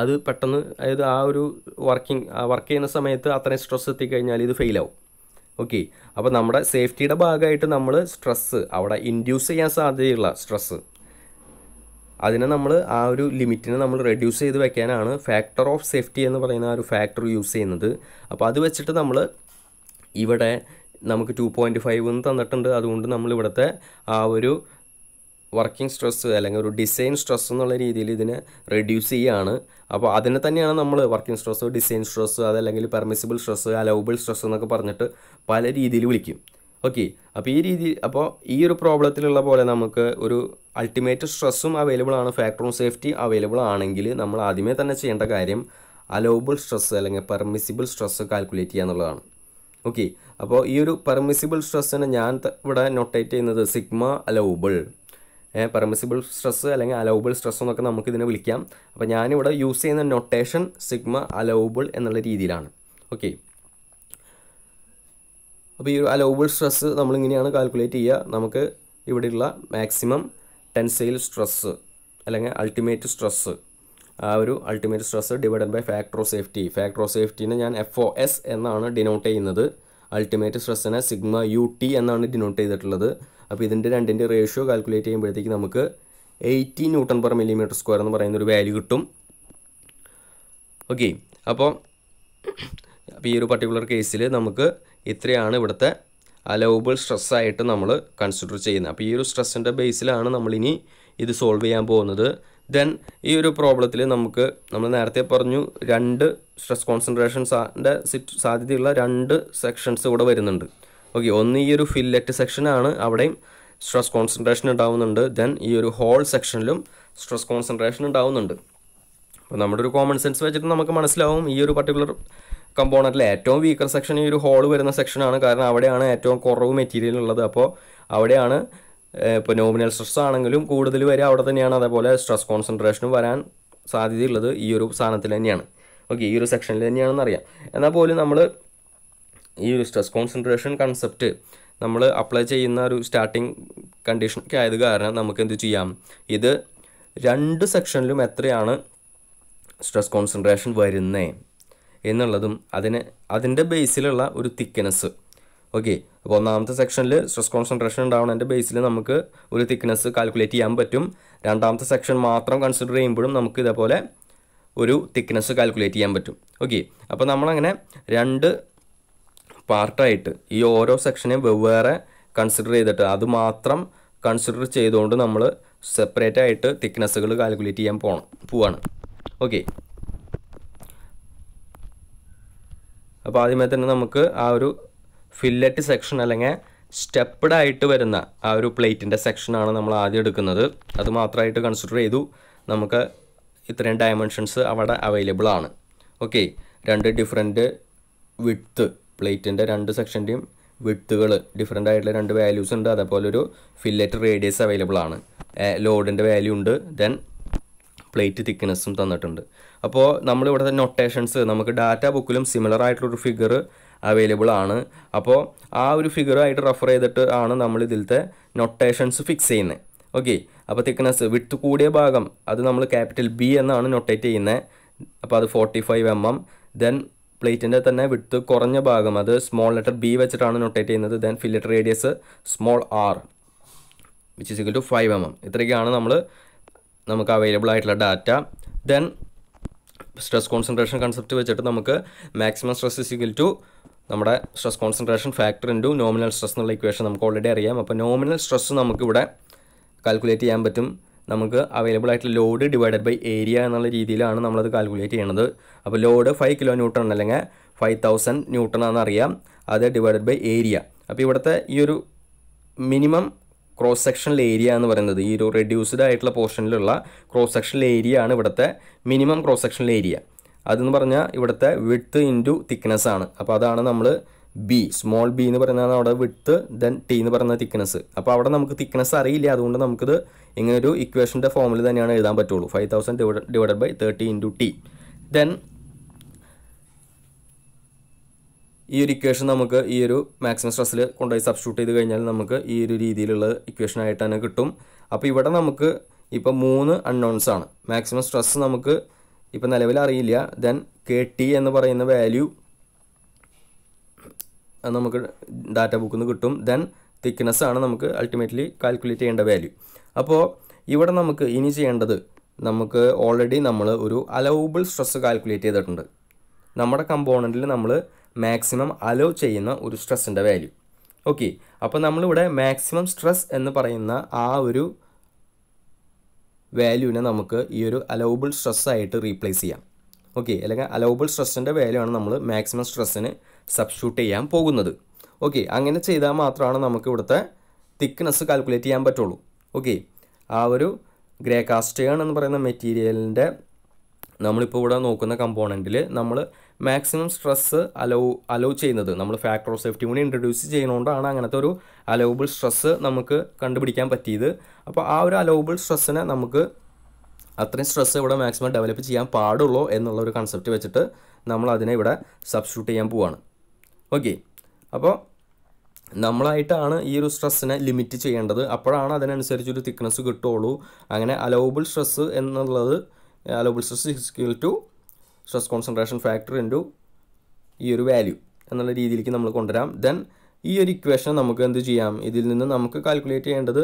അത് പെട്ടെന്ന് അതായത് ആ ഒരു വർക്കിംഗ് വർക്ക് ചെയ്യുന്ന സമയത്ത് അത്രയും സ്ട്രെസ് എത്തിക്കഴിഞ്ഞാൽ ഇത് ഫെയിലാവും ഓക്കെ അപ്പോൾ നമ്മുടെ സേഫ്റ്റിയുടെ ഭാഗമായിട്ട് നമ്മൾ സ്ട്രെസ്സ് അവിടെ ഇൻഡ്യൂസ് ചെയ്യാൻ സാധ്യതയുള്ള സ്ട്രെസ്സ് അതിനെ നമ്മൾ ആ ഒരു ലിമിറ്റിനെ നമ്മൾ റെഡ്യൂസ് ചെയ്ത് വെക്കാനാണ് ഫാക്ടർ ഓഫ് സേഫ്റ്റി എന്ന് പറയുന്ന ആ ഒരു ഫാക്ടർ യൂസ് ചെയ്യുന്നത് അപ്പോൾ അത് വെച്ചിട്ട് നമ്മൾ ഇവിടെ നമുക്ക് ടു പോയിൻറ്റ് ഫൈവ് എന്ന് തന്നിട്ടുണ്ട് അതുകൊണ്ട് നമ്മൾ ഇവിടുത്തെ ആ ഒരു വർക്കിംഗ് സ്ട്രെസ് അല്ലെങ്കിൽ ഒരു ഡിസൈൻ സ്ട്രെസ് എന്നുള്ള രീതിയിൽ ഇതിനെ റെഡ്യൂസ് ചെയ്യുകയാണ് അപ്പോൾ അതിനെ തന്നെയാണ് നമ്മൾ വർക്കിംഗ് സ്ട്രെസ് ഡിസൈൻ സ്ട്രെസ് അതല്ലെങ്കിൽ പെർമിസിബിൾ സ്ട്രെസ് അലൗബിൾ സ്ട്രെസ് എന്നൊക്കെ പറഞ്ഞിട്ട് പല രീതിയിൽ വിളിക്കും ഓക്കെ അപ്പോൾ ഈ രീതി അപ്പോൾ ഈ ഒരു പ്രോബ്ലത്തിലുള്ള പോലെ നമുക്ക് ഒരു അൾട്ടിമേറ്റ് സ്ട്രെസ്സും അവൈലബിൾ ആണ് ഫാക്ടർ ഓഫ് സേഫ്റ്റി അവൈലബിൾ ആണെങ്കിൽ നമ്മൾ ആദ്യമേ തന്നെ ചെയ്യേണ്ട കാര്യം അലോബിൾ സ്ട്രെസ്സ് അല്ലെങ്കിൽ പെർമിസിബിൾ സ്ട്രെസ് കാൽക്കുലേറ്റ് ചെയ്യുക എന്നുള്ളതാണ് ഓക്കെ അപ്പോൾ ഈ ഒരു പെർമിസിബിൾ സ്ട്രെസ്സിനെ ഞാൻ ഇവിടെ നൊട്ടേറ്റ് ചെയ്യുന്നത് സിഗ്മ അലോബിൾ പെർമിസിബിൾ സ്ട്രെസ് അല്ലെങ്കിൽ അലോബിൾ സ്ട്രെസ് എന്നൊക്കെ നമുക്ക് ഇതിനെ വിളിക്കാം അപ്പോൾ ഞാനിവിടെ യൂസ് ചെയ്യുന്ന നൊട്ടേഷൻ സിഗ്മ അലോബിൾ എന്നുള്ള രീതിയിലാണ് ഓക്കെ അപ്പോൾ ഈ ഒരു അലോബിൾ സ്ട്രെസ് നമ്മളിങ്ങനെയാണ് കാൽക്കുലേറ്റ് ചെയ്യുക നമുക്ക് ഇവിടെയുള്ള മാക്സിമം ടെൻസൈൽ സ്ട്രെസ്സ് അല്ലെങ്കിൽ അൾട്ടിമേറ്റ് സ്ട്രെസ്സ് ആ ഒരു ultimate stress divide by factor of safety factor of സേഫ്റ്റിനെ ഞാൻ എഫ് ഒ എസ് എന്നാണ് ഡിനോട്ട് ചെയ്യുന്നത് അൾട്ടിമേറ്റ് സ്ട്രെസ്സിനെ സിഗ്മ യു ടി എന്നാണ് ഡിനോട്ട് ചെയ്തിട്ടുള്ളത് അപ്പോൾ ഇതിൻ്റെ രണ്ടിൻ്റെ റേഷ്യോ കാൽക്കുലേറ്റ് ചെയ്യുമ്പോഴത്തേക്ക് നമുക്ക് eighty newton per millimetre square എന്ന് പറയുന്ന ഒരു വാല്യൂ കിട്ടും ഓക്കെ അപ്പോൾ അപ്പോൾ ഈ ഒരു പർട്ടിക്കുലർ കേസിൽ നമുക്ക് ഇത്രയാണ് ഇവിടുത്തെ അലവബിൾ സ്ട്രെസ്സായിട്ട് നമ്മൾ കൺസിഡർ ചെയ്യുന്നത് അപ്പോൾ ഈ ഒരു സ്ട്രെസ്സിൻ്റെ ബേസിലാണ് നമ്മളിനി ഇത് സോൾവ് ചെയ്യാൻ പോകുന്നത് ദെൻ ഈ ഒരു പ്രോബ്ലത്തിൽ നമുക്ക് നമ്മൾ നേരത്തെ പറഞ്ഞു രണ്ട് സ്ട്രെസ് കോൺസെൻട്രേഷൻസിൻ്റെ സാധ്യതയുള്ള രണ്ട് സെക്ഷൻസ് ഇവിടെ വരുന്നുണ്ട് ഓക്കെ ഒന്ന് ഈ ഒരു ഫില്ലറ്റ് സെക്ഷനാണ് അവിടെയും സ്ട്രെസ് കോൺസെൻട്രേഷൻ ഉണ്ടാവുന്നുണ്ട് ദെൻ ഈ ഒരു ഹോൾ സെക്ഷനിലും സ്ട്രെസ് കോൺസെൻട്രേഷൻ ഉണ്ടാവുന്നുണ്ട് അപ്പോൾ നമ്മുടെ ഒരു കോമൺ സെൻസ് വെച്ചിട്ട് നമുക്ക് മനസ്സിലാവും ഈ ഒരു പർട്ടിക്കുലർ കമ്പോണൻറ്റിൽ ഏറ്റവും വീക്കർ സെക്ഷൻ ഈ ഒരു ഹോൾ വരുന്ന സെക്ഷനാണ് കാരണം അവിടെയാണ് ഏറ്റവും കുറവ് മെറ്റീരിയൽ ഉള്ളത് അപ്പോൾ അവിടെയാണ് ഇപ്പോൾ നോമിനൽ സ്ട്രെസ് ആണെങ്കിലും കൂടുതൽ വരെ അവിടെ തന്നെയാണ് അതേപോലെ സ്ട്രെസ് കോൺസെൻട്രേഷനും വരാൻ സാധ്യതയുള്ളത് ഈ ഒരു സാധനത്തിൽ തന്നെയാണ് ഓക്കെ ഈ ഒരു സെക്ഷനിൽ തന്നെയാണെന്ന് അറിയാം എന്നാൽ പോലും നമ്മൾ ഈ ഒരു സ്ട്രെസ് കോൺസെൻട്രേഷൻ കൺസെപ്റ്റ് നമ്മൾ അപ്ലൈ ചെയ്യുന്ന ഒരു സ്റ്റാർട്ടിങ് കണ്ടീഷനൊക്കെ ആയത് കാരണം നമുക്ക് എന്ത് ചെയ്യാം ഇത് രണ്ട് സെക്ഷനിലും എത്രയാണ് സ്ട്രെസ് കോൺസെൻട്രേഷൻ വരുന്നത് എന്നുള്ളതും അതിന് അതിൻ്റെ ബേസിലുള്ള ഒരു തിക്നെസ് ഓക്കെ അപ്പോൾ ഒന്നാമത്തെ സെക്ഷനിൽ സ്ട്രെസ് കോൺസെൻട്രേഷൻ ഉണ്ടാവുന്നതിൻ്റെ ബേസിൽ നമുക്ക് ഒരു തിക്നെസ് കാൽക്കുലേറ്റ് ചെയ്യാൻ പറ്റും രണ്ടാമത്തെ സെക്ഷൻ മാത്രം കൺസിഡർ ചെയ്യുമ്പോഴും നമുക്ക് ഇതേപോലെ ഒരു തിക്നെസ് കാൽക്കുലേറ്റ് ചെയ്യാൻ പറ്റും ഓക്കെ അപ്പോൾ നമ്മളങ്ങനെ രണ്ട് പാർട്ടായിട്ട് ഈ ഓരോ സെക്ഷനെയും വെവ്വേറെ കൺസിഡർ ചെയ്തിട്ട് അത് മാത്രം കൺസിഡർ ചെയ്തുകൊണ്ട് നമ്മൾ സെപ്പറേറ്റ് ആയിട്ട് തിക്നെസ്സുകൾ കാൽക്കുലേറ്റ് ചെയ്യാൻ പോകണം പോവാണ് ഓക്കെ അപ്പോൾ ആദ്യമേ തന്നെ നമുക്ക് ആ ഒരു ഫില്ലറ്റ് സെക്ഷൻ അല്ലെങ്കിൽ സ്റ്റെപ്പ്ഡ് ആയിട്ട് വരുന്ന ആ ഒരു പ്ലേറ്റിൻ്റെ സെക്ഷനാണ് നമ്മൾ ആദ്യം എടുക്കുന്നത് അത് മാത്രമായിട്ട് കൺസിഡർ ചെയ്തു നമുക്ക് ഇത്രയും ഡയമെൻഷൻസ് അവിടെ അവൈലബിൾ ആണ് ഓക്കെ രണ്ട് ഡിഫറെൻറ്റ് വിട്ത്ത് പ്ലേറ്റിൻ്റെ രണ്ട് സെക്ഷൻ്റെയും വിട്ടുകൾ ഡിഫറെൻ്റ് ആയിട്ടുള്ള രണ്ട് വാല്യൂസ് ഉണ്ട് അതേപോലെ ഒരു ഫില്ലറ്റ് റേഡിയസ് അവൈലബിൾ ആണ് ലോഡിൻ്റെ eh, വാല്യൂ ഉണ്ട് ദെൻ പ്ലേറ്റ് തിക്നെസ്സും തന്നിട്ടുണ്ട് അപ്പോൾ ഇവിടുത്തെ നൊട്ടേഷൻസ് നമുക്ക് ഡാറ്റ ബുക്കിലും സിമിലർ ആയിട്ടുള്ളൊരു ഫിഗർ അവൈലബിൾ ആണ് അപ്പോൾ ആ ഒരു ഫിഗറായിട്ട് റെഫർ ചെയ്തിട്ട് ആണ് നമ്മൾ ഇതിലത്തെ നൊട്ടേഷൻസ് ഫിക്സ് ചെയ്യുന്നത് ഓക്കെ അപ്പോൾ തിക്നെസ് വിട്ട് കൂടിയ ഭാഗം അത് നമ്മൾ ക്യാപിറ്റൽ ബി എന്നാണ് നൊട്ടേറ്റ് ചെയ്യുന്നത് അപ്പോൾ അത് forty five M M then പ്ലേറ്റിൻ്റെ തന്നെ വിട്ട് കുറഞ്ഞ ഭാഗം അത് സ്മോൾ ലെറ്റർ ബി വെച്ചിട്ടാണ് നൊട്ടേറ്റ് ചെയ്യുന്നത് then fillet radius small R which is equal to five M M ഇത്രയൊക്കെയാണ് നമ്മൾ നമുക്ക് അവൈലബിൾ ആയിട്ടുള്ള data then stress concentration concept വെച്ചിട്ട് നമുക്ക് maximum stress is equal to നമ്മുടെ stress concentration factor into nominal stress എന്നുള്ള ഇക്വേഷൻ നമുക്ക് ഓൾറെഡി അറിയാം അപ്പോൾ നോമിനൽ സ്ട്രെസ് നമുക്കിവിടെ കാൽക്കുലേറ്റ് ചെയ്യാൻ പറ്റും നമുക്ക് അവൈലബിൾ ആയിട്ടുള്ള ലോഡ് ഡിവൈഡഡ് ബൈ ഏരിയ എന്നുള്ള രീതിയിലാണ് നമ്മളത് കാൽക്കുലേറ്റ് ചെയ്യുന്നത് അപ്പോൾ ലോഡ് ഫൈവ് കിലോ ന്യൂട്ടൺ അല്ലെങ്കിൽ ഫൈവ് തൗസൻഡ് ന്യൂട്ടൺ അറിയാം അത് ഡിവൈഡഡ് ബൈ ഏരിയ അപ്പോൾ ഇവിടുത്തെ ഈ ഒരു മിനിമം ക്രോസ് സെക്ഷണൽ ഏരിയ എന്ന് പറയുന്നത് ഈ ഒരു റെഡ്യൂസ്ഡ് ആയിട്ടുള്ള പോർഷനിലുള്ള ക്രോസ് സെക്ഷണൽ ഏരിയ ആണ് ഇവിടുത്തെ മിനിമം ക്രോസ് സെക്ഷണൽ ഏരിയ അതെന്ന് പറഞ്ഞാൽ ഇവിടുത്തെ വിട്ത്ത് ഇൻറ്റു തിക്നെസ് ആണ് അപ്പോൾ അതാണ് നമ്മൾ ബി സ്മോൾ ബി എന്ന് പറയുന്നതാണ് അവിടെ വിട്ത്ത് ദെൻ ടി എന്ന് പറയുന്ന തിക്നെസ് അപ്പോൾ അവിടെ നമുക്ക് തിക്നെസ് അറിയില്ല അതുകൊണ്ട് നമുക്കിത് ഇങ്ങനൊരു ഒരു ഇക്വേഷൻ്റെ ഫോമിൽ തന്നെയാണ് എഴുതാൻ പറ്റുള്ളൂ five thousand divide by thirty into T then ഈ ഒരു ഇക്വേഷൻ നമുക്ക് ഈ ഒരു മാക്സിമം സ്ട്രെസ്സിൽ കൊണ്ടുപോയി സബ്സ്റ്റിറ്റ്യൂട്ട് ചെയ്ത് കഴിഞ്ഞാൽ നമുക്ക് ഈ ഒരു രീതിയിലുള്ള ഇക്വേഷനായിട്ട് തന്നെ കിട്ടും അപ്പോൾ ഇവിടെ നമുക്ക് ഇപ്പോൾ മൂന്ന് അൺനോൺസ് ആണ് മാക്സിമം സ്ട്രെസ് നമുക്ക് ഇപ്പോൾ നിലവിൽ അറിയില്ല ദെൻ കെ ടി എന്ന് പറയുന്ന വാല്യൂ നമുക്ക് ഡാറ്റ ബുക്കിൽ നിന്ന് കിട്ടും ദെൻ തിക്നെസ് ആണ് നമുക്ക് അൾട്ടിമേറ്റ്ലി കാൽക്കുലേറ്റ് ചെയ്യേണ്ട വാല്യൂ അപ്പോൾ ഇവിടെ നമുക്ക് ഇനി ചെയ്യേണ്ടത് നമുക്ക് ഓൾറെഡി നമ്മൾ ഒരു അലവബിൾ സ്ട്രെസ് കാൽക്കുലേറ്റ് ചെയ്തിട്ടുണ്ട് നമ്മുടെ കമ്പോണൻറ്റിൽ നമ്മൾ മാക്സിമം അലോ ചെയ്യുന്ന ഒരു സ്ട്രെസ്സിൻ്റെ വാല്യൂ ഓക്കെ അപ്പോൾ നമ്മളിവിടെ മാക്സിമം സ്ട്രെസ് എന്ന് പറയുന്ന ആ ഒരു വാല്യൂവിനെ നമുക്ക് ഈ ഒരു അലൗബിൾ സ്ട്രെസ്സായിട്ട് റീപ്ലേസ് ചെയ്യാം ഓക്കെ അല്ലെങ്കിൽ അലൗബിൾ സ്ട്രെസ്സിൻ്റെ വാല്യൂ ആണ് നമ്മൾ മാക്സിമം സ്ട്രെസ്സിന് സബ്സ്റ്റിറ്റ്യൂട്ട് ചെയ്യാൻ പോകുന്നത് ഓക്കെ അങ്ങനെ ചെയ്താൽ മാത്രമാണ് നമുക്ക് ഇവിടുത്തെ തിക്നെസ് കാൽക്കുലേറ്റ് ചെയ്യാൻ പറ്റുള്ളൂ ഓക്കെ ആ ഒരു ഗ്രേ കാസ്റ്റേൺ എന്ന് പറയുന്ന മെറ്റീരിയലിൻ്റെ നമ്മളിപ്പോൾ ഇവിടെ നോക്കുന്ന കമ്പോണൻറ്റിൽ നമ്മൾ മാക്സിമം സ്ട്രെസ്സ് അലോ അലോ ചെയ്യുന്നത് നമ്മൾ ഫാക്ടർ ഓഫ് സേഫ്റ്റി കൂടി ഇൻട്രൊഡ്യൂസ് ചെയ്യണോണ്ടാണ് അങ്ങനത്തെ ഒരു അലോബിൾ സ്ട്രെസ്സ് നമുക്ക് കണ്ടുപിടിക്കാൻ പറ്റിയത് അപ്പോൾ ആ ഒരു അലോബിൾ സ്ട്രെസ്സിനെ നമുക്ക് അത്രയും സ്ട്രെസ് ഇവിടെ മാക്സിമം ഡെവലപ്പ് ചെയ്യാൻ പാടുള്ളൂ എന്നുള്ള ഒരു കൺസെപ്റ്റ് വെച്ചിട്ട് നമ്മൾ അതിനെ ഇവിടെ സബ്സ്റ്റിറ്റ്യൂട്ട് ചെയ്യാൻ പോവാണ് ഓക്കെ അപ്പോൾ നമ്മളായിട്ടാണ് ഈ ഒരു സ്ട്രെസ്സിനെ ലിമിറ്റ് ചെയ്യേണ്ടത് അപ്പോഴാണ് അതിനനുസരിച്ച് ഒരു തിക്നെസ് കിട്ടുള്ളൂ അങ്ങനെ അലോബിൾ സ്ട്രെസ് എന്നുള്ളത് allowable stress is to stress concentration factor into ഈ ഒരു വാല്യൂ എന്നുള്ള രീതിയിലേക്ക് നമ്മൾ കൊണ്ടുവരാം ദെൻ ഈ ഒരു ഇക്വേഷൻ നമുക്ക് എന്ത് ചെയ്യാം ഇതിൽ നിന്ന് നമുക്ക് കാൽക്കുലേറ്റ് ചെയ്യേണ്ടത്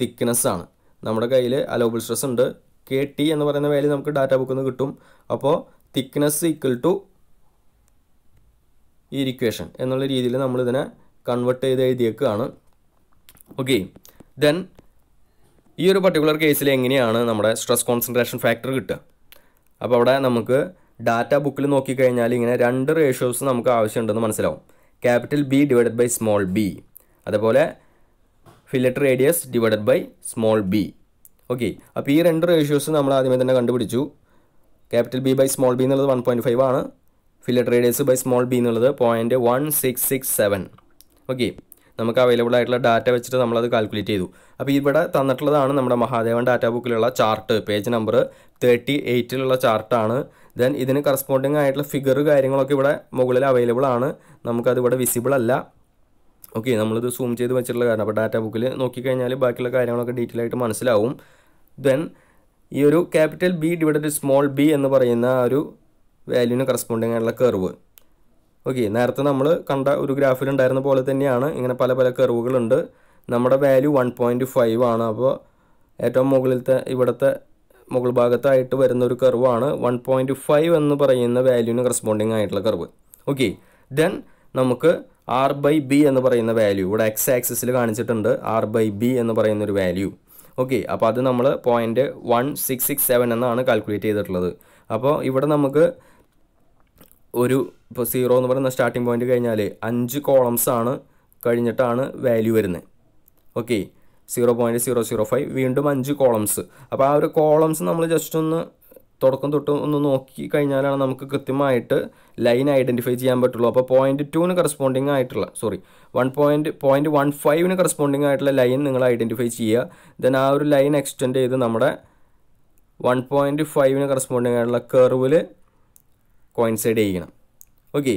തിക്നെസ് ആണ് നമ്മുടെ കയ്യിൽ അലോബിൾ സ്ട്രെസ് ഉണ്ട് കെ ടി എന്ന് പറയുന്ന വാല്യൂ നമുക്ക് ഡാറ്റ ബുക്കിൽ നിന്ന് കിട്ടും അപ്പോൾ തിക്നെസ് ഈക്വൽ ടു ഈ ഇക്വേഷൻ എന്നുള്ള രീതിയിൽ നമ്മളിതിനെ കൺവേർട്ട് ചെയ്ത് എഴുതിയേക്കുകയാണ് ഓക്കെ ദെൻ ഈ ഒരു പർട്ടിക്കുലർ കേസിൽ എങ്ങനെയാണ് നമ്മുടെ സ്ട്രെസ് കോൺസെൻട്രേഷൻ ഫാക്ടർ കിട്ടുക അപ്പോൾ അവിടെ നമുക്ക് ഡാറ്റ ബുക്കിൽ നോക്കിക്കഴിഞ്ഞാൽ ഇങ്ങനെ രണ്ട് റേഷ്യോസ് നമുക്ക് ആവശ്യമുണ്ടെന്ന് മനസ്സിലാവും capital B divided by small B അതുപോലെ fillet radius divided by small B okay അപ്പോൾ ഈ രണ്ട് റേഷ്യോസ് നമ്മൾ ആദ്യമേ തന്നെ കണ്ടുപിടിച്ചു capital B by small B എന്നുള്ളത് വൺ പോയിൻറ്റ് ഫൈവ് ആണ് fillet radius by small B എന്നുള്ളത് point one six six seven okay നമുക്ക് അവൈലബിൾ ആയിട്ടുള്ള ഡാറ്റ വെച്ചിട്ട് നമ്മളത് കാൽക്കുലേറ്റ് ചെയ്തു അപ്പോൾ ഇവിടെ തന്നിട്ടുള്ളതാണ് നമ്മുടെ മഹാദേവൻ ഡാറ്റ ബുക്കിലുള്ള ചാർട്ട് പേജ് നമ്പർ തേർട്ടി എയ്റ്റിലുള്ള ചാർട്ടാണ് ദെൻ ഇതിന് കറസ്പോണ്ടിങ് ആയിട്ടുള്ള ഫിഗർ കാര്യങ്ങളൊക്കെ ഇവിടെ മുകളിൽ അവൈലബിൾ ആണ് നമുക്കത് ഇവിടെ വിസിബിൾ അല്ല ഓക്കെ നമ്മളിത് സൂം ചെയ്ത് വെച്ചിട്ടുള്ള കാരണം അപ്പോൾ ഡാറ്റ ബുക്കിൽ നോക്കിക്കഴിഞ്ഞാൽ ബാക്കിയുള്ള കാര്യങ്ങളൊക്കെ ഡീറ്റെയിൽ ആയിട്ട് മനസ്സിലാവും ദെൻ ഈ ഒരു capital B divided small B എന്ന് പറയുന്ന ആ ഒരു വാല്യൂവിന് കറസ്പോണ്ടിങ് ആയിട്ടുള്ള കർവ് ഓക്കെ നേരത്തെ നമ്മൾ കണ്ട ഒരു ഗ്രാഫിൽ ഉണ്ടായിരുന്ന പോലെ തന്നെയാണ് ഇങ്ങനെ പല പല കർവുകളുണ്ട് നമ്മുടെ വാല്യൂ വൺ പോയിൻറ്റ് ഫൈവ് ആണ് അപ്പോൾ ഏറ്റവും മുകളിലത്തെ ഇവിടുത്തെ മുകൾ ഭാഗത്തായിട്ട് വരുന്ന ഒരു കർവാണ് വൺ പോയിൻറ്റ് ഫൈവ് എന്ന് പറയുന്ന വാല്യൂവിന് കറസ്പോണ്ടിങ് ആയിട്ടുള്ള കർവ് ഓക്കെ ദെൻ നമുക്ക് ആർ ബൈ ബി എന്ന് പറയുന്ന വാല്യൂ ഇവിടെ എക്സ് ആക്സിസിൽ കാണിച്ചിട്ടുണ്ട് ആർ ബൈ ബി എന്ന് പറയുന്ന ഒരു വാല്യൂ ഓക്കെ അപ്പോൾ അത് നമ്മൾ point one six six seven എന്നാണ് കാൽക്കുലേറ്റ് ചെയ്തിട്ടുള്ളത് അപ്പോൾ ഇവിടെ നമുക്ക് ഒരു ഇപ്പോൾ സീറോ എന്ന് പറയുന്ന സ്റ്റാർട്ടിംഗ് പോയിന്റ് കഴിഞ്ഞാൽ അഞ്ച് കോളംസ് ആണ് കഴിഞ്ഞിട്ടാണ് വാല്യൂ വരുന്നത് okay zero point zero zero five വീണ്ടും അഞ്ച് കോളംസ് അപ്പോൾ ആ ഒരു കോളംസ് നമ്മൾ ജസ്റ്റ് ഒന്ന് തുടക്കം തൊട്ട് ഒന്ന് നോക്കി കഴിഞ്ഞാലാണ് നമുക്ക് കൃത്യമായിട്ട് ലൈൻ ഐഡൻറ്റിഫൈ ചെയ്യാൻ പറ്റുള്ളൂ അപ്പോൾ പോയിൻറ്റ് ടുവിന് കറസ്പോണ്ടിങ് ആയിട്ടുള്ള sorry one point point one ഫൈവിന് കറസ്പോണ്ടിങ് ആയിട്ടുള്ള ലൈൻ നിങ്ങൾ ഐഡൻറ്റിഫൈ ചെയ്യുക ദെൻ ആ ഒരു ലൈൻ എക്സ്റ്റെൻഡ് ചെയ്ത് നമ്മുടെ വൺ പോയിൻറ്റ് ഫൈവിന് കറസ്പോണ്ടിങ് ആയിട്ടുള്ള കെർവിൽ കോയിൻസൈഡ് ചെയ്യണം ഓക്കെ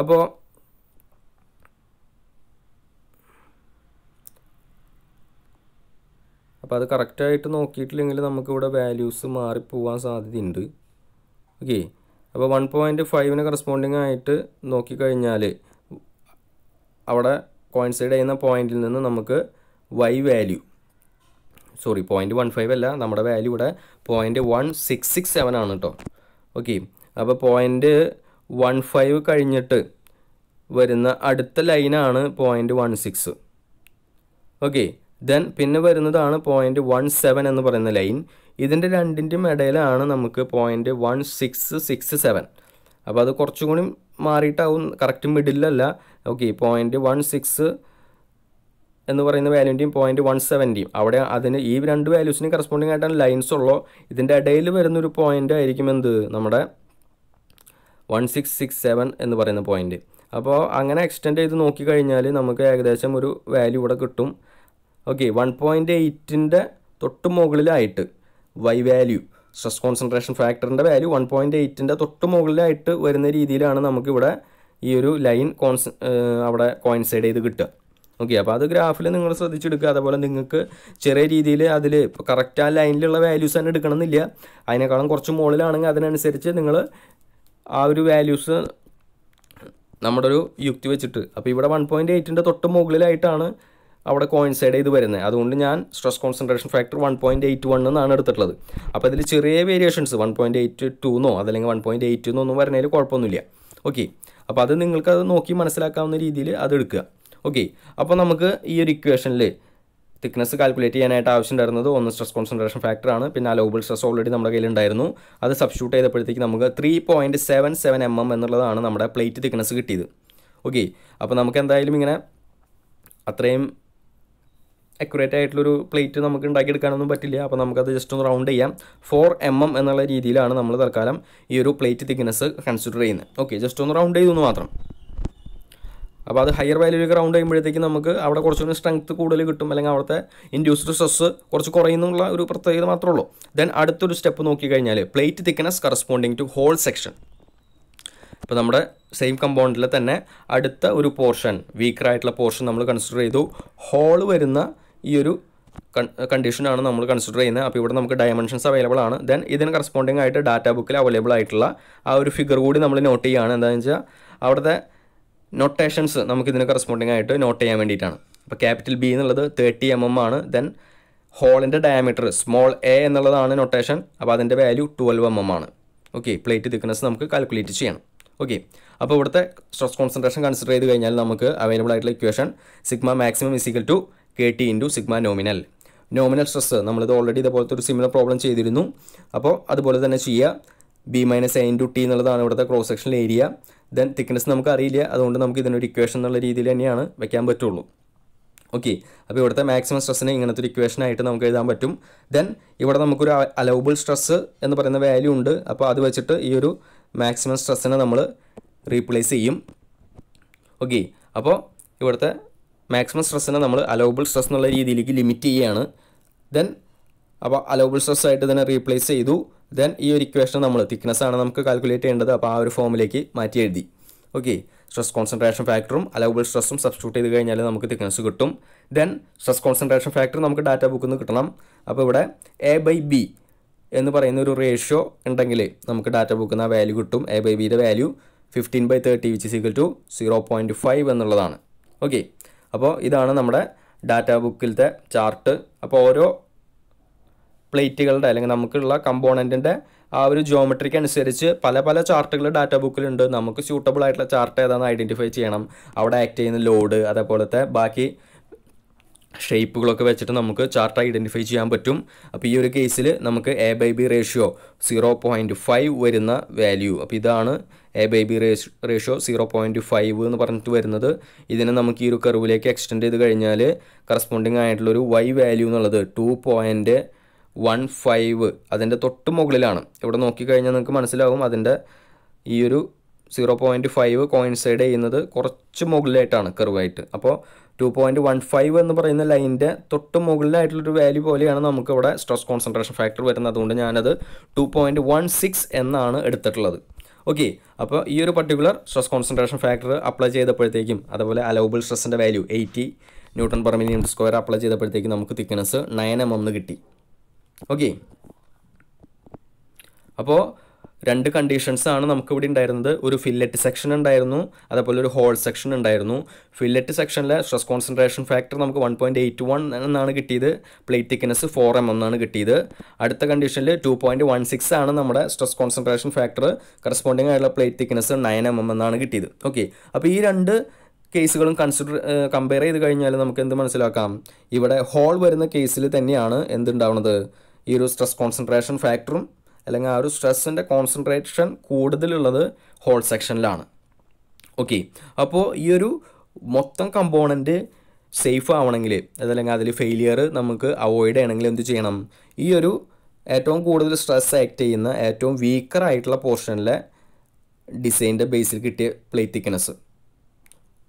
അപ്പോൾ അപ്പോൾ അത് കറക്റ്റായിട്ട് നോക്കിയിട്ടില്ലെങ്കിൽ നമുക്കിവിടെ വാല്യൂസ് മാറിപ്പോവാൻ സാധ്യതയുണ്ട് ഓക്കെ അപ്പോൾ വൺ പോയിൻറ്റ് ഫൈവിന് കറസ്പോണ്ടിങ് ആയിട്ട് നോക്കിക്കഴിഞ്ഞാൽ അവിടെ കോയിൻസൈഡ് ചെയ്യുന്ന പോയിന്റിൽ നിന്ന് നമുക്ക് Y value sorry point one five അല്ല നമ്മുടെ വാല്യൂ ഇവിടെ point one six six seven ആണ് കേട്ടോ ഓക്കെ അപ്പോൾ പോയിൻറ്റ് വൺ ഫൈവ് കഴിഞ്ഞിട്ട് വരുന്ന അടുത്ത ലൈനാണ് point one six okay then പിന്നെ വരുന്നതാണ് പോയിൻ്റ് വൺ സെവൻ എന്ന് പറയുന്ന ലൈൻ ഇതിൻ്റെ രണ്ടിൻ്റെയും ഇടയിലാണ് നമുക്ക് point one six six seven അപ്പോൾ അത് കുറച്ചും കൂടി മാറിയിട്ടാവും കറക്റ്റ് മിഡിലല്ല ഓക്കെ പോയിൻ്റ് വൺ സിക്സ് എന്ന് പറയുന്ന വാല്യൂൻ്റെയും പോയിൻ്റ് വൺ സെവൻറ്റിയും അവിടെ അതിന് ഈ രണ്ട് വാല്യൂസിനും കറസ്പോണ്ടിങ് ആയിട്ടാണ് ലൈൻസ് ഉള്ളോ ഇതിൻ്റെ ഇടയിൽ വരുന്നൊരു പോയിൻ്റ് ആയിരിക്കും എന്ത് നമ്മുടെ വൺ സിക്സ് സിക്സ് സെവൻ എന്ന് പറയുന്ന പോയിൻ്റ് അപ്പോൾ അങ്ങനെ എക്സ്റ്റെൻഡ് ചെയ്ത് നോക്കിക്കഴിഞ്ഞാൽ നമുക്ക് ഏകദേശം ഒരു വാല്യൂ ഇവിടെ കിട്ടും ഓക്കെ വൺ പോയിൻ്റ് എയ്റ്റിൻ്റെ തൊട്ട് മുകളിലായിട്ട് വൈ വാല്യൂ സ്ട്രെസ് കോൺസെൻട്രേഷൻ ഫാക്ടറിൻ്റെ വാല്യൂ വൺ പോയിൻ്റ് എയ്റ്റിൻ്റെ തൊട്ട് മുകളിലായിട്ട് വരുന്ന രീതിയിലാണ് നമുക്കിവിടെ ഈ ഒരു ലൈൻ കോൺസ് അവിടെ കോയിൻസൈഡ് ചെയ്ത് കിട്ടുക ഓക്കെ അപ്പോൾ അത് ഗ്രാഫിൽ നിങ്ങൾ ശ്രദ്ധിച്ചെടുക്കുക അതുപോലെ നിങ്ങൾക്ക് ചെറിയ രീതിയിൽ അതിൽ ഇപ്പോൾ കറക്റ്റ് ആ ലൈനിലുള്ള വാല്യൂസ് തന്നെ എടുക്കണമെന്നില്ല അതിനേക്കാളും കുറച്ച് മുകളിലാണെങ്കിൽ അതിനനുസരിച്ച് നിങ്ങൾ ആ ഒരു വാല്യൂസ് നമ്മുടെ ഒരു യുക്തി വെച്ചിട്ട് അപ്പോൾ ഇവിടെ വൺ പോയിൻ്റ് എയ്റ്റിൻ്റെ തൊട്ട് മുകളിലായിട്ടാണ് അവിടെ കോയിൻസൈഡ് ചെയ്ത് വരുന്നത് അതുകൊണ്ട് ഞാൻ stress concentration factor one point eight one എന്നാണ് എടുത്തിട്ടുള്ളത് അപ്പോൾ അതിൽ ചെറിയ വേരിയേഷൻസ് വൺ പോയിൻറ്റ് എയ്റ്റ് എന്നോ അതല്ലെങ്കിൽ വൺ പോയിൻറ്റ് എയ്റ്റ് ഒന്നും പറഞ്ഞാൽ കുഴപ്പമൊന്നുമില്ല ഓക്കെ അപ്പോൾ അത് നിങ്ങൾക്ക് അത് നോക്കി മനസ്സിലാക്കാവുന്ന രീതിയിൽ അത് എടുക്കുക ഓക്കെ അപ്പോൾ നമുക്ക് ഈ ഒരു ഇക്വേഷനിൽ തിക്നെസ് കാൽക്കുലേറ്റ് ചെയ്യാനായിട്ട് ആവശ്യം ഉണ്ടായിരുന്നത് ഒന്ന് സ്ട്രെസ് കോൺസെൻട്രേഷൻ ഫാക്ടറാണ് പിന്നെ അലോബിൾ സ്ട്രെസ് ഓൾറെഡി നമ്മുടെ കയ്യിലുണ്ടായിരുന്നു അത് സബ്സ്റ്റിറ്റ്യൂട്ട് ചെയ്തപ്പോഴത്തേക്ക് നമുക്ക് three point seven seven M M എന്നുള്ളതാണ് നമ്മുടെ പ്ലേറ്റ് തിക്നെസ് കിട്ടിയത് ഓക്കെ അപ്പോൾ നമുക്ക് എന്തായാലും ഇങ്ങനെ അത്രയും അക്യുറേറ്റ് ആയിട്ടുള്ളൊരു പ്ലേറ്റ് നമുക്ക് ഉണ്ടാക്കിയെടുക്കാനൊന്നും പറ്റില്ല അപ്പോൾ നമുക്കത് ജസ്റ്റ് ഒന്ന് റൗണ്ട് ചെയ്യാം ഫോർ എം എം എന്നുള്ള രീതിയിലാണ് നമ്മൾ തൽക്കാലം ഈ ഒരു പ്ലേറ്റ് തിക്നെസ് കൺസിഡർ ചെയ്യുന്നത് ഓക്കെ ജസ്റ്റ് ഒന്ന് റൗണ്ട് ചെയ്തു മാത്രം അപ്പോൾ അത് ഹയർ വാല്യൂലേക്ക് റൗണ്ട് ചെയ്യുമ്പോഴത്തേക്ക് നമുക്ക് അവിടെ കുറച്ചുകൂടി സ്ട്രെങ്ത് കൂടുതൽ കിട്ടും അല്ലെങ്കിൽ അവിടുത്തെ ഇൻഡ്യൂസ്ഡ് സ്ട്രെസ് കുറച്ച് കുറയുന്നുള്ള ഒരു പ്രത്യേകത മാത്രമേ ഉള്ളൂ ദെൻ അടുത്തൊരു സ്റ്റെപ്പ് നോക്കിക്കഴിഞ്ഞാൽ plate thickness corresponding to hole section ഇപ്പോൾ നമ്മുടെ സെയിം കമ്പൗണ്ടിൽ തന്നെ അടുത്ത ഒരു പോർഷൻ ആയിട്ടുള്ള പോർഷൻ നമ്മൾ കൺസിഡർ ചെയ്തു ഹോൾ വരുന്ന ഈ ഒരു കണ്ടീഷനാണ് നമ്മൾ കൺസിഡർ ചെയ്യുന്നത് അപ്പോൾ ഇവിടെ നമുക്ക് ഡയമെൻഷൻസ് അവൈലബിൾ ആണ് ദെൻ ഇതിന് കറസ്പോണ്ടിങ് ആയിട്ട് ഡാറ്റ ബുക്കിൽ അവൈലബിൾ ആയിട്ടുള്ള ആ ഒരു ഫിഗർ കൂടി നമ്മൾ നോട്ട് ചെയ്യുകയാണ് എന്താണെന്ന് വെച്ചാൽ അവിടുത്തെ നൊട്ടേഷൻസ് നമുക്ക് ഇതിന് കറസ്പോണ്ടിങ് ആയിട്ട് നോട്ട് ചെയ്യാൻ വേണ്ടിയിട്ടാണ് അപ്പോൾ ക്യാപിറ്റൽ ബി എന്നുള്ളത് തേർട്ടി എം എം ആണ് ദെൻ ഹോളിൻ്റെ ഡയമീറ്റർ സ്മോൾ എ എന്നുള്ളതാണ് നൊട്ടേഷൻ അപ്പോൾ അതിൻ്റെ വാല്യൂ ട്വൽവ് എം എം ആണ് ഓക്കെ പ്ലേറ്റ് തിക്നെസ് നമുക്ക് കാൽക്കുലേറ്റ് ചെയ്യണം ഓക്കെ അപ്പോൾ ഇവിടുത്തെ സ്ട്രെസ് കോൺസെൻട്രേഷൻ കൺസിഡർ ചെയ്ത് കഴിഞ്ഞാൽ നമുക്ക് അവൈലബിൾ ആയിട്ടുള്ള equation sigma maximum is equal to K T into sigma nominal nominal stress നമ്മളിത് ഓൾറെഡി ഇതുപോലത്തെ ഒരു സിമിലർ പ്രോബ്ലം ചെയ്തിരുന്നു അപ്പോൾ അതുപോലെ തന്നെ ചെയ്യുക B minus A into T എന്നുള്ളതാണ് ഇവിടുത്തെ cross section area then thickness നമുക്ക് അറിയില്ല അതുകൊണ്ട് നമുക്ക് ഇതിനൊരു ഇക്വേഷൻ എന്നുള്ള രീതിയിൽ തന്നെയാണ് വെക്കാൻ പറ്റുള്ളൂ ഓക്കെ അപ്പോൾ ഇവിടുത്തെ മാക്സിമം സ്ട്രെസ്സിനെ ഇങ്ങനത്തെ ഒരു ഇക്വേഷൻ ആയിട്ട് നമുക്ക് എഴുതാൻ പറ്റും ദെൻ ഇവിടെ നമുക്കൊരു അലൗബിൾ സ്ട്രെസ്സ് എന്ന് പറയുന്ന വാല്യൂ ഉണ്ട് അപ്പോൾ അത് വെച്ചിട്ട് ഈ ഒരു മാക്സിമം സ്ട്രെസ്സിനെ നമ്മൾ റീപ്ലേസ് ചെയ്യും ഓക്കെ അപ്പോൾ ഇവിടുത്തെ മാക്സിമം സ്ട്രെസ്സിനെ നമ്മൾ അലോബിൾ സ്ട്രെസ് എന്നുള്ള രീതിയിലേക്ക് ലിമിറ്റ് ചെയ്യുകയാണ് ദെൻ അപ്പോൾ അലോബിൾ സ്ട്രെസ് ആയിട്ട് തന്നെ റീപ്ലേസ് ചെയ്തു ദെൻ ഈ ഒരു ഇക്വേഷൻ നമ്മൾ തിക്നെസ് ആണ് നമുക്ക് കാൽക്കുലേറ്റ് ചെയ്യേണ്ടത് അപ്പോൾ ആ ഒരു ഫോമിലേക്ക് മാറ്റി എഴുതി ഓക്കെ സ്ട്രെസ് കോൺസെൻട്രേഷൻ ഫാക്ടറും അലോബിൾ സ്ട്രെസ്സും സബ്സ്റ്റിറ്റ്യൂട്ട് ചെയ്ത് കഴിഞ്ഞാൽ നമുക്ക് തിക്നെസ് കിട്ടും ദെൻ സ്ട്രെസ് കോൺസെൻട്രേഷൻ ഫാക്ടർ നമുക്ക് ഡാറ്റ ബുക്കിൽ നിന്ന് കിട്ടണം അപ്പോൾ ഇവിടെ എ ബൈ ബി എന്ന് പറയുന്ന ഒരു റേഷ്യോ ഉണ്ടെങ്കിൽ നമുക്ക് ഡാറ്റ ബുക്കിൽ നിന്ന് ആ വാല്യൂ കിട്ടും എ ബൈ ബിയുടെ value fifteen by thirty which equal to zero point five എന്നുള്ളതാണ് ഓക്കെ അപ്പോൾ ഇതാണ് നമ്മുടെ ഡാറ്റ ബുക്കിലത്തെ ചാർട്ട് അപ്പോൾ ഓരോ പ്ലേറ്റുകളുടെ അല്ലെങ്കിൽ നമുക്കുള്ള കമ്പോണൻറ്റിൻ്റെ ആ ഒരു ജോമെട്രിക്ക് അനുസരിച്ച് പല പല ചാർട്ടുകൾ ഡാറ്റ ബുക്കിലുണ്ട് നമുക്ക് സ്യൂട്ടബിൾ ആയിട്ടുള്ള ചാർട്ട് ഏതാണെന്ന് ഐഡൻറ്റിഫൈ ചെയ്യണം അവിടെ ആക്ട് ചെയ്യുന്ന ലോഡ് അതേപോലത്തെ ബാക്കി ഷേപ്പുകളൊക്കെ വെച്ചിട്ട് നമുക്ക് ചാർട്ട് ഐഡൻറ്റിഫൈ ചെയ്യാൻ പറ്റും അപ്പോൾ ഈ ഒരു കേസിൽ നമുക്ക് A by B ratio zero point five വരുന്ന വാല്യൂ അപ്പോൾ ഇതാണ് A by B ratio ratio zero point five എന്ന് പറഞ്ഞിട്ട് വരുന്നത് ഇതിനെ നമുക്ക് ഈ ഒരു കർവിലേക്ക് എക്സ്റ്റെൻഡ് ചെയ്ത് കഴിഞ്ഞാൽ കറസ്പോണ്ടിങ് ആയിട്ടുള്ളൊരു വൈ വാല്യൂ എന്നുള്ളത് ടു പോയിൻറ്റ് വൺ ഫൈവ് അതിൻ്റെ തൊട്ട് മുകളിലാണ് ഇവിടെ നോക്കിക്കഴിഞ്ഞാൽ നിങ്ങൾക്ക് മനസ്സിലാവും അതിൻ്റെ ഈ ഒരു സീറോ പോയിൻറ്റ് ഫൈവ് കോയിൻസൈഡ് ചെയ്യുന്നത് കുറച്ച് മുകളിലായിട്ടാണ് കർവായിട്ട് അപ്പോൾ ടു പോയിൻറ്റ് വൺ ഫൈവ് എന്ന് പറയുന്ന ലൈനിൻ്റെ തൊട്ട് മുകളിലായിട്ടുള്ളൊരു വാല്യൂ പോലെയാണ് നമുക്കിവിടെ സ്ട്രെസ് കോൺസെൻട്രേഷൻ ഫാക്ടർ വരുന്നത് അതുകൊണ്ട് ഞാനത് ടു പോയിൻറ്റ് വൺ സിക്സ് എന്നാണ് എടുത്തിട്ടുള്ളത് ഓക്കെ അപ്പോൾ ഈ ഒരു particular stress concentration factor apply ചെയ്തപ്പോഴത്തേക്കും അതുപോലെ അലൗബിൾ സ്ട്രെസ്സിൻ്റെ value eighty newton per million square apply ചെയ്തപ്പോഴത്തേക്കും നമുക്ക് തിക്നെസ് നയൻ എം എം കിട്ടി ഓക്കെ അപ്പോൾ രണ്ട് കണ്ടീഷൻസ് ആണ് നമുക്ക് ഇവിടെ ഉണ്ടായിരുന്നത് ഒരു ഫില്ലറ്റ് സെക്ഷൻ ഉണ്ടായിരുന്നു അതേപോലെ ഒരു ഹോൾ സെക്ഷൻ ഉണ്ടായിരുന്നു ഫില്ലറ്റ് സെക്ഷനിലെ സ്ട്രെസ് കോൺസെൻട്രേഷൻ ഫാക്ടർ നമുക്ക് വൺ പോയിൻറ്റ് എയ്റ്റ് വൺ എന്നാണ് കിട്ടിയത് പ്ലേറ്റ് തിക്നെസ് ഫോർ എം എന്നാണ് കിട്ടിയത് അടുത്ത കണ്ടീഷനിൽ ടു പോയിൻറ്റ് വൺ സിക്സ് ആണ് നമ്മുടെ സ്ട്രെസ് കോൺസെൻട്രേഷൻ ഫാക്ടർ കറസ്പോണ്ടിങ് ആയിട്ടുള്ള plate thickness nine M M എന്നാണ് കിട്ടിയത് ഓക്കെ അപ്പോൾ ഈ രണ്ട് കേസുകളും കൺസിഡർ കമ്പയർ ചെയ്ത് കഴിഞ്ഞാൽ നമുക്ക് എന്ത് മനസ്സിലാക്കാം ഇവിടെ ഹോൾ വരുന്ന കേസിൽ തന്നെയാണ് എന്തുണ്ടാവുന്നത് ഈ ഒരു സ്ട്രെസ് കോൺസെൻട്രേഷൻ ഫാക്ടറും അല്ലെങ്കിൽ ആ ഒരു സ്ട്രെസ്സിൻ്റെ കോൺസെൻട്രേഷൻ കൂടുതലുള്ളത് ഹോൾ സെക്ഷനിലാണ് ഓക്കെ അപ്പോൾ ഈ ഒരു മൊത്തം കമ്പോണൻറ്റ് സേഫ് ആവണമെങ്കിൽ അതല്ലെങ്കിൽ അതിൽ ഫെയിലിയർ നമുക്ക് അവോയ്ഡ് ചെയ്യണമെങ്കിൽ എന്ത് ചെയ്യണം ഈ ഒരു ഏറ്റവും കൂടുതൽ സ്ട്രെസ് ആക്ട് ചെയ്യുന്ന ഏറ്റവും വീക്കർ ആയിട്ടുള്ള പോർഷനിലെ ഡിസൈൻ്റെ ബേസിൽ കിട്ടിയ പ്ലേറ്റ് തിക്നെസ്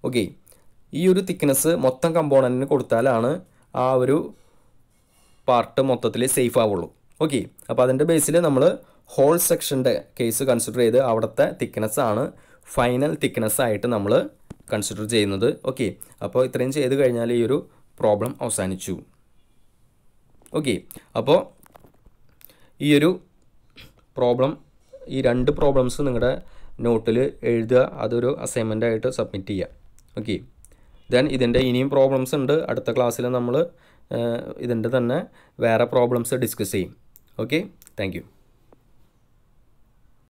ഓക്കെ ഈ ഒരു തിക്നെസ് മൊത്തം കമ്പോണൻറ്റിന് കൊടുത്താലാണ് ആ ഒരു പാർട്ട് മൊത്തത്തിൽ സേഫ് ആവുള്ളൂ ഓക്കെ അപ്പോൾ അതിൻ്റെ ബേസിൽ നമ്മൾ ഹോൾ സെക്ഷൻ്റെ കേസ് കൺസിഡർ ചെയ്ത് അവിടുത്തെ തിക്നെസ് ആണ് ഫൈനൽ തിക്നെസ് ആയിട്ട് നമ്മൾ കൺസിഡർ ചെയ്യുന്നത് ഓക്കെ അപ്പോൾ ഇത്രയും ചെയ്ത് കഴിഞ്ഞാൽ ഈ ഒരു പ്രോബ്ലം അവസാനിച്ചു ഓക്കെ അപ്പോൾ ഈ ഒരു പ്രോബ്ലം ഈ രണ്ട് പ്രോബ്ലംസ് നിങ്ങളുടെ നോട്ടിൽ എഴുതുക അതൊരു അസൈൻമെൻ്റ് ആയിട്ട് സബ്മിറ്റ് ചെയ്യുക ഓക്കെ ദെൻ ഇതിൻ്റെ ഇനിയും പ്രോബ്ലംസ് ഉണ്ട് അടുത്ത ക്ലാസ്സിൽ നമ്മൾ ഇതിൻ്റെ തന്നെ വേറെ പ്രോബ്ലംസ് ഡിസ്കസ് ചെയ്യും okay thank you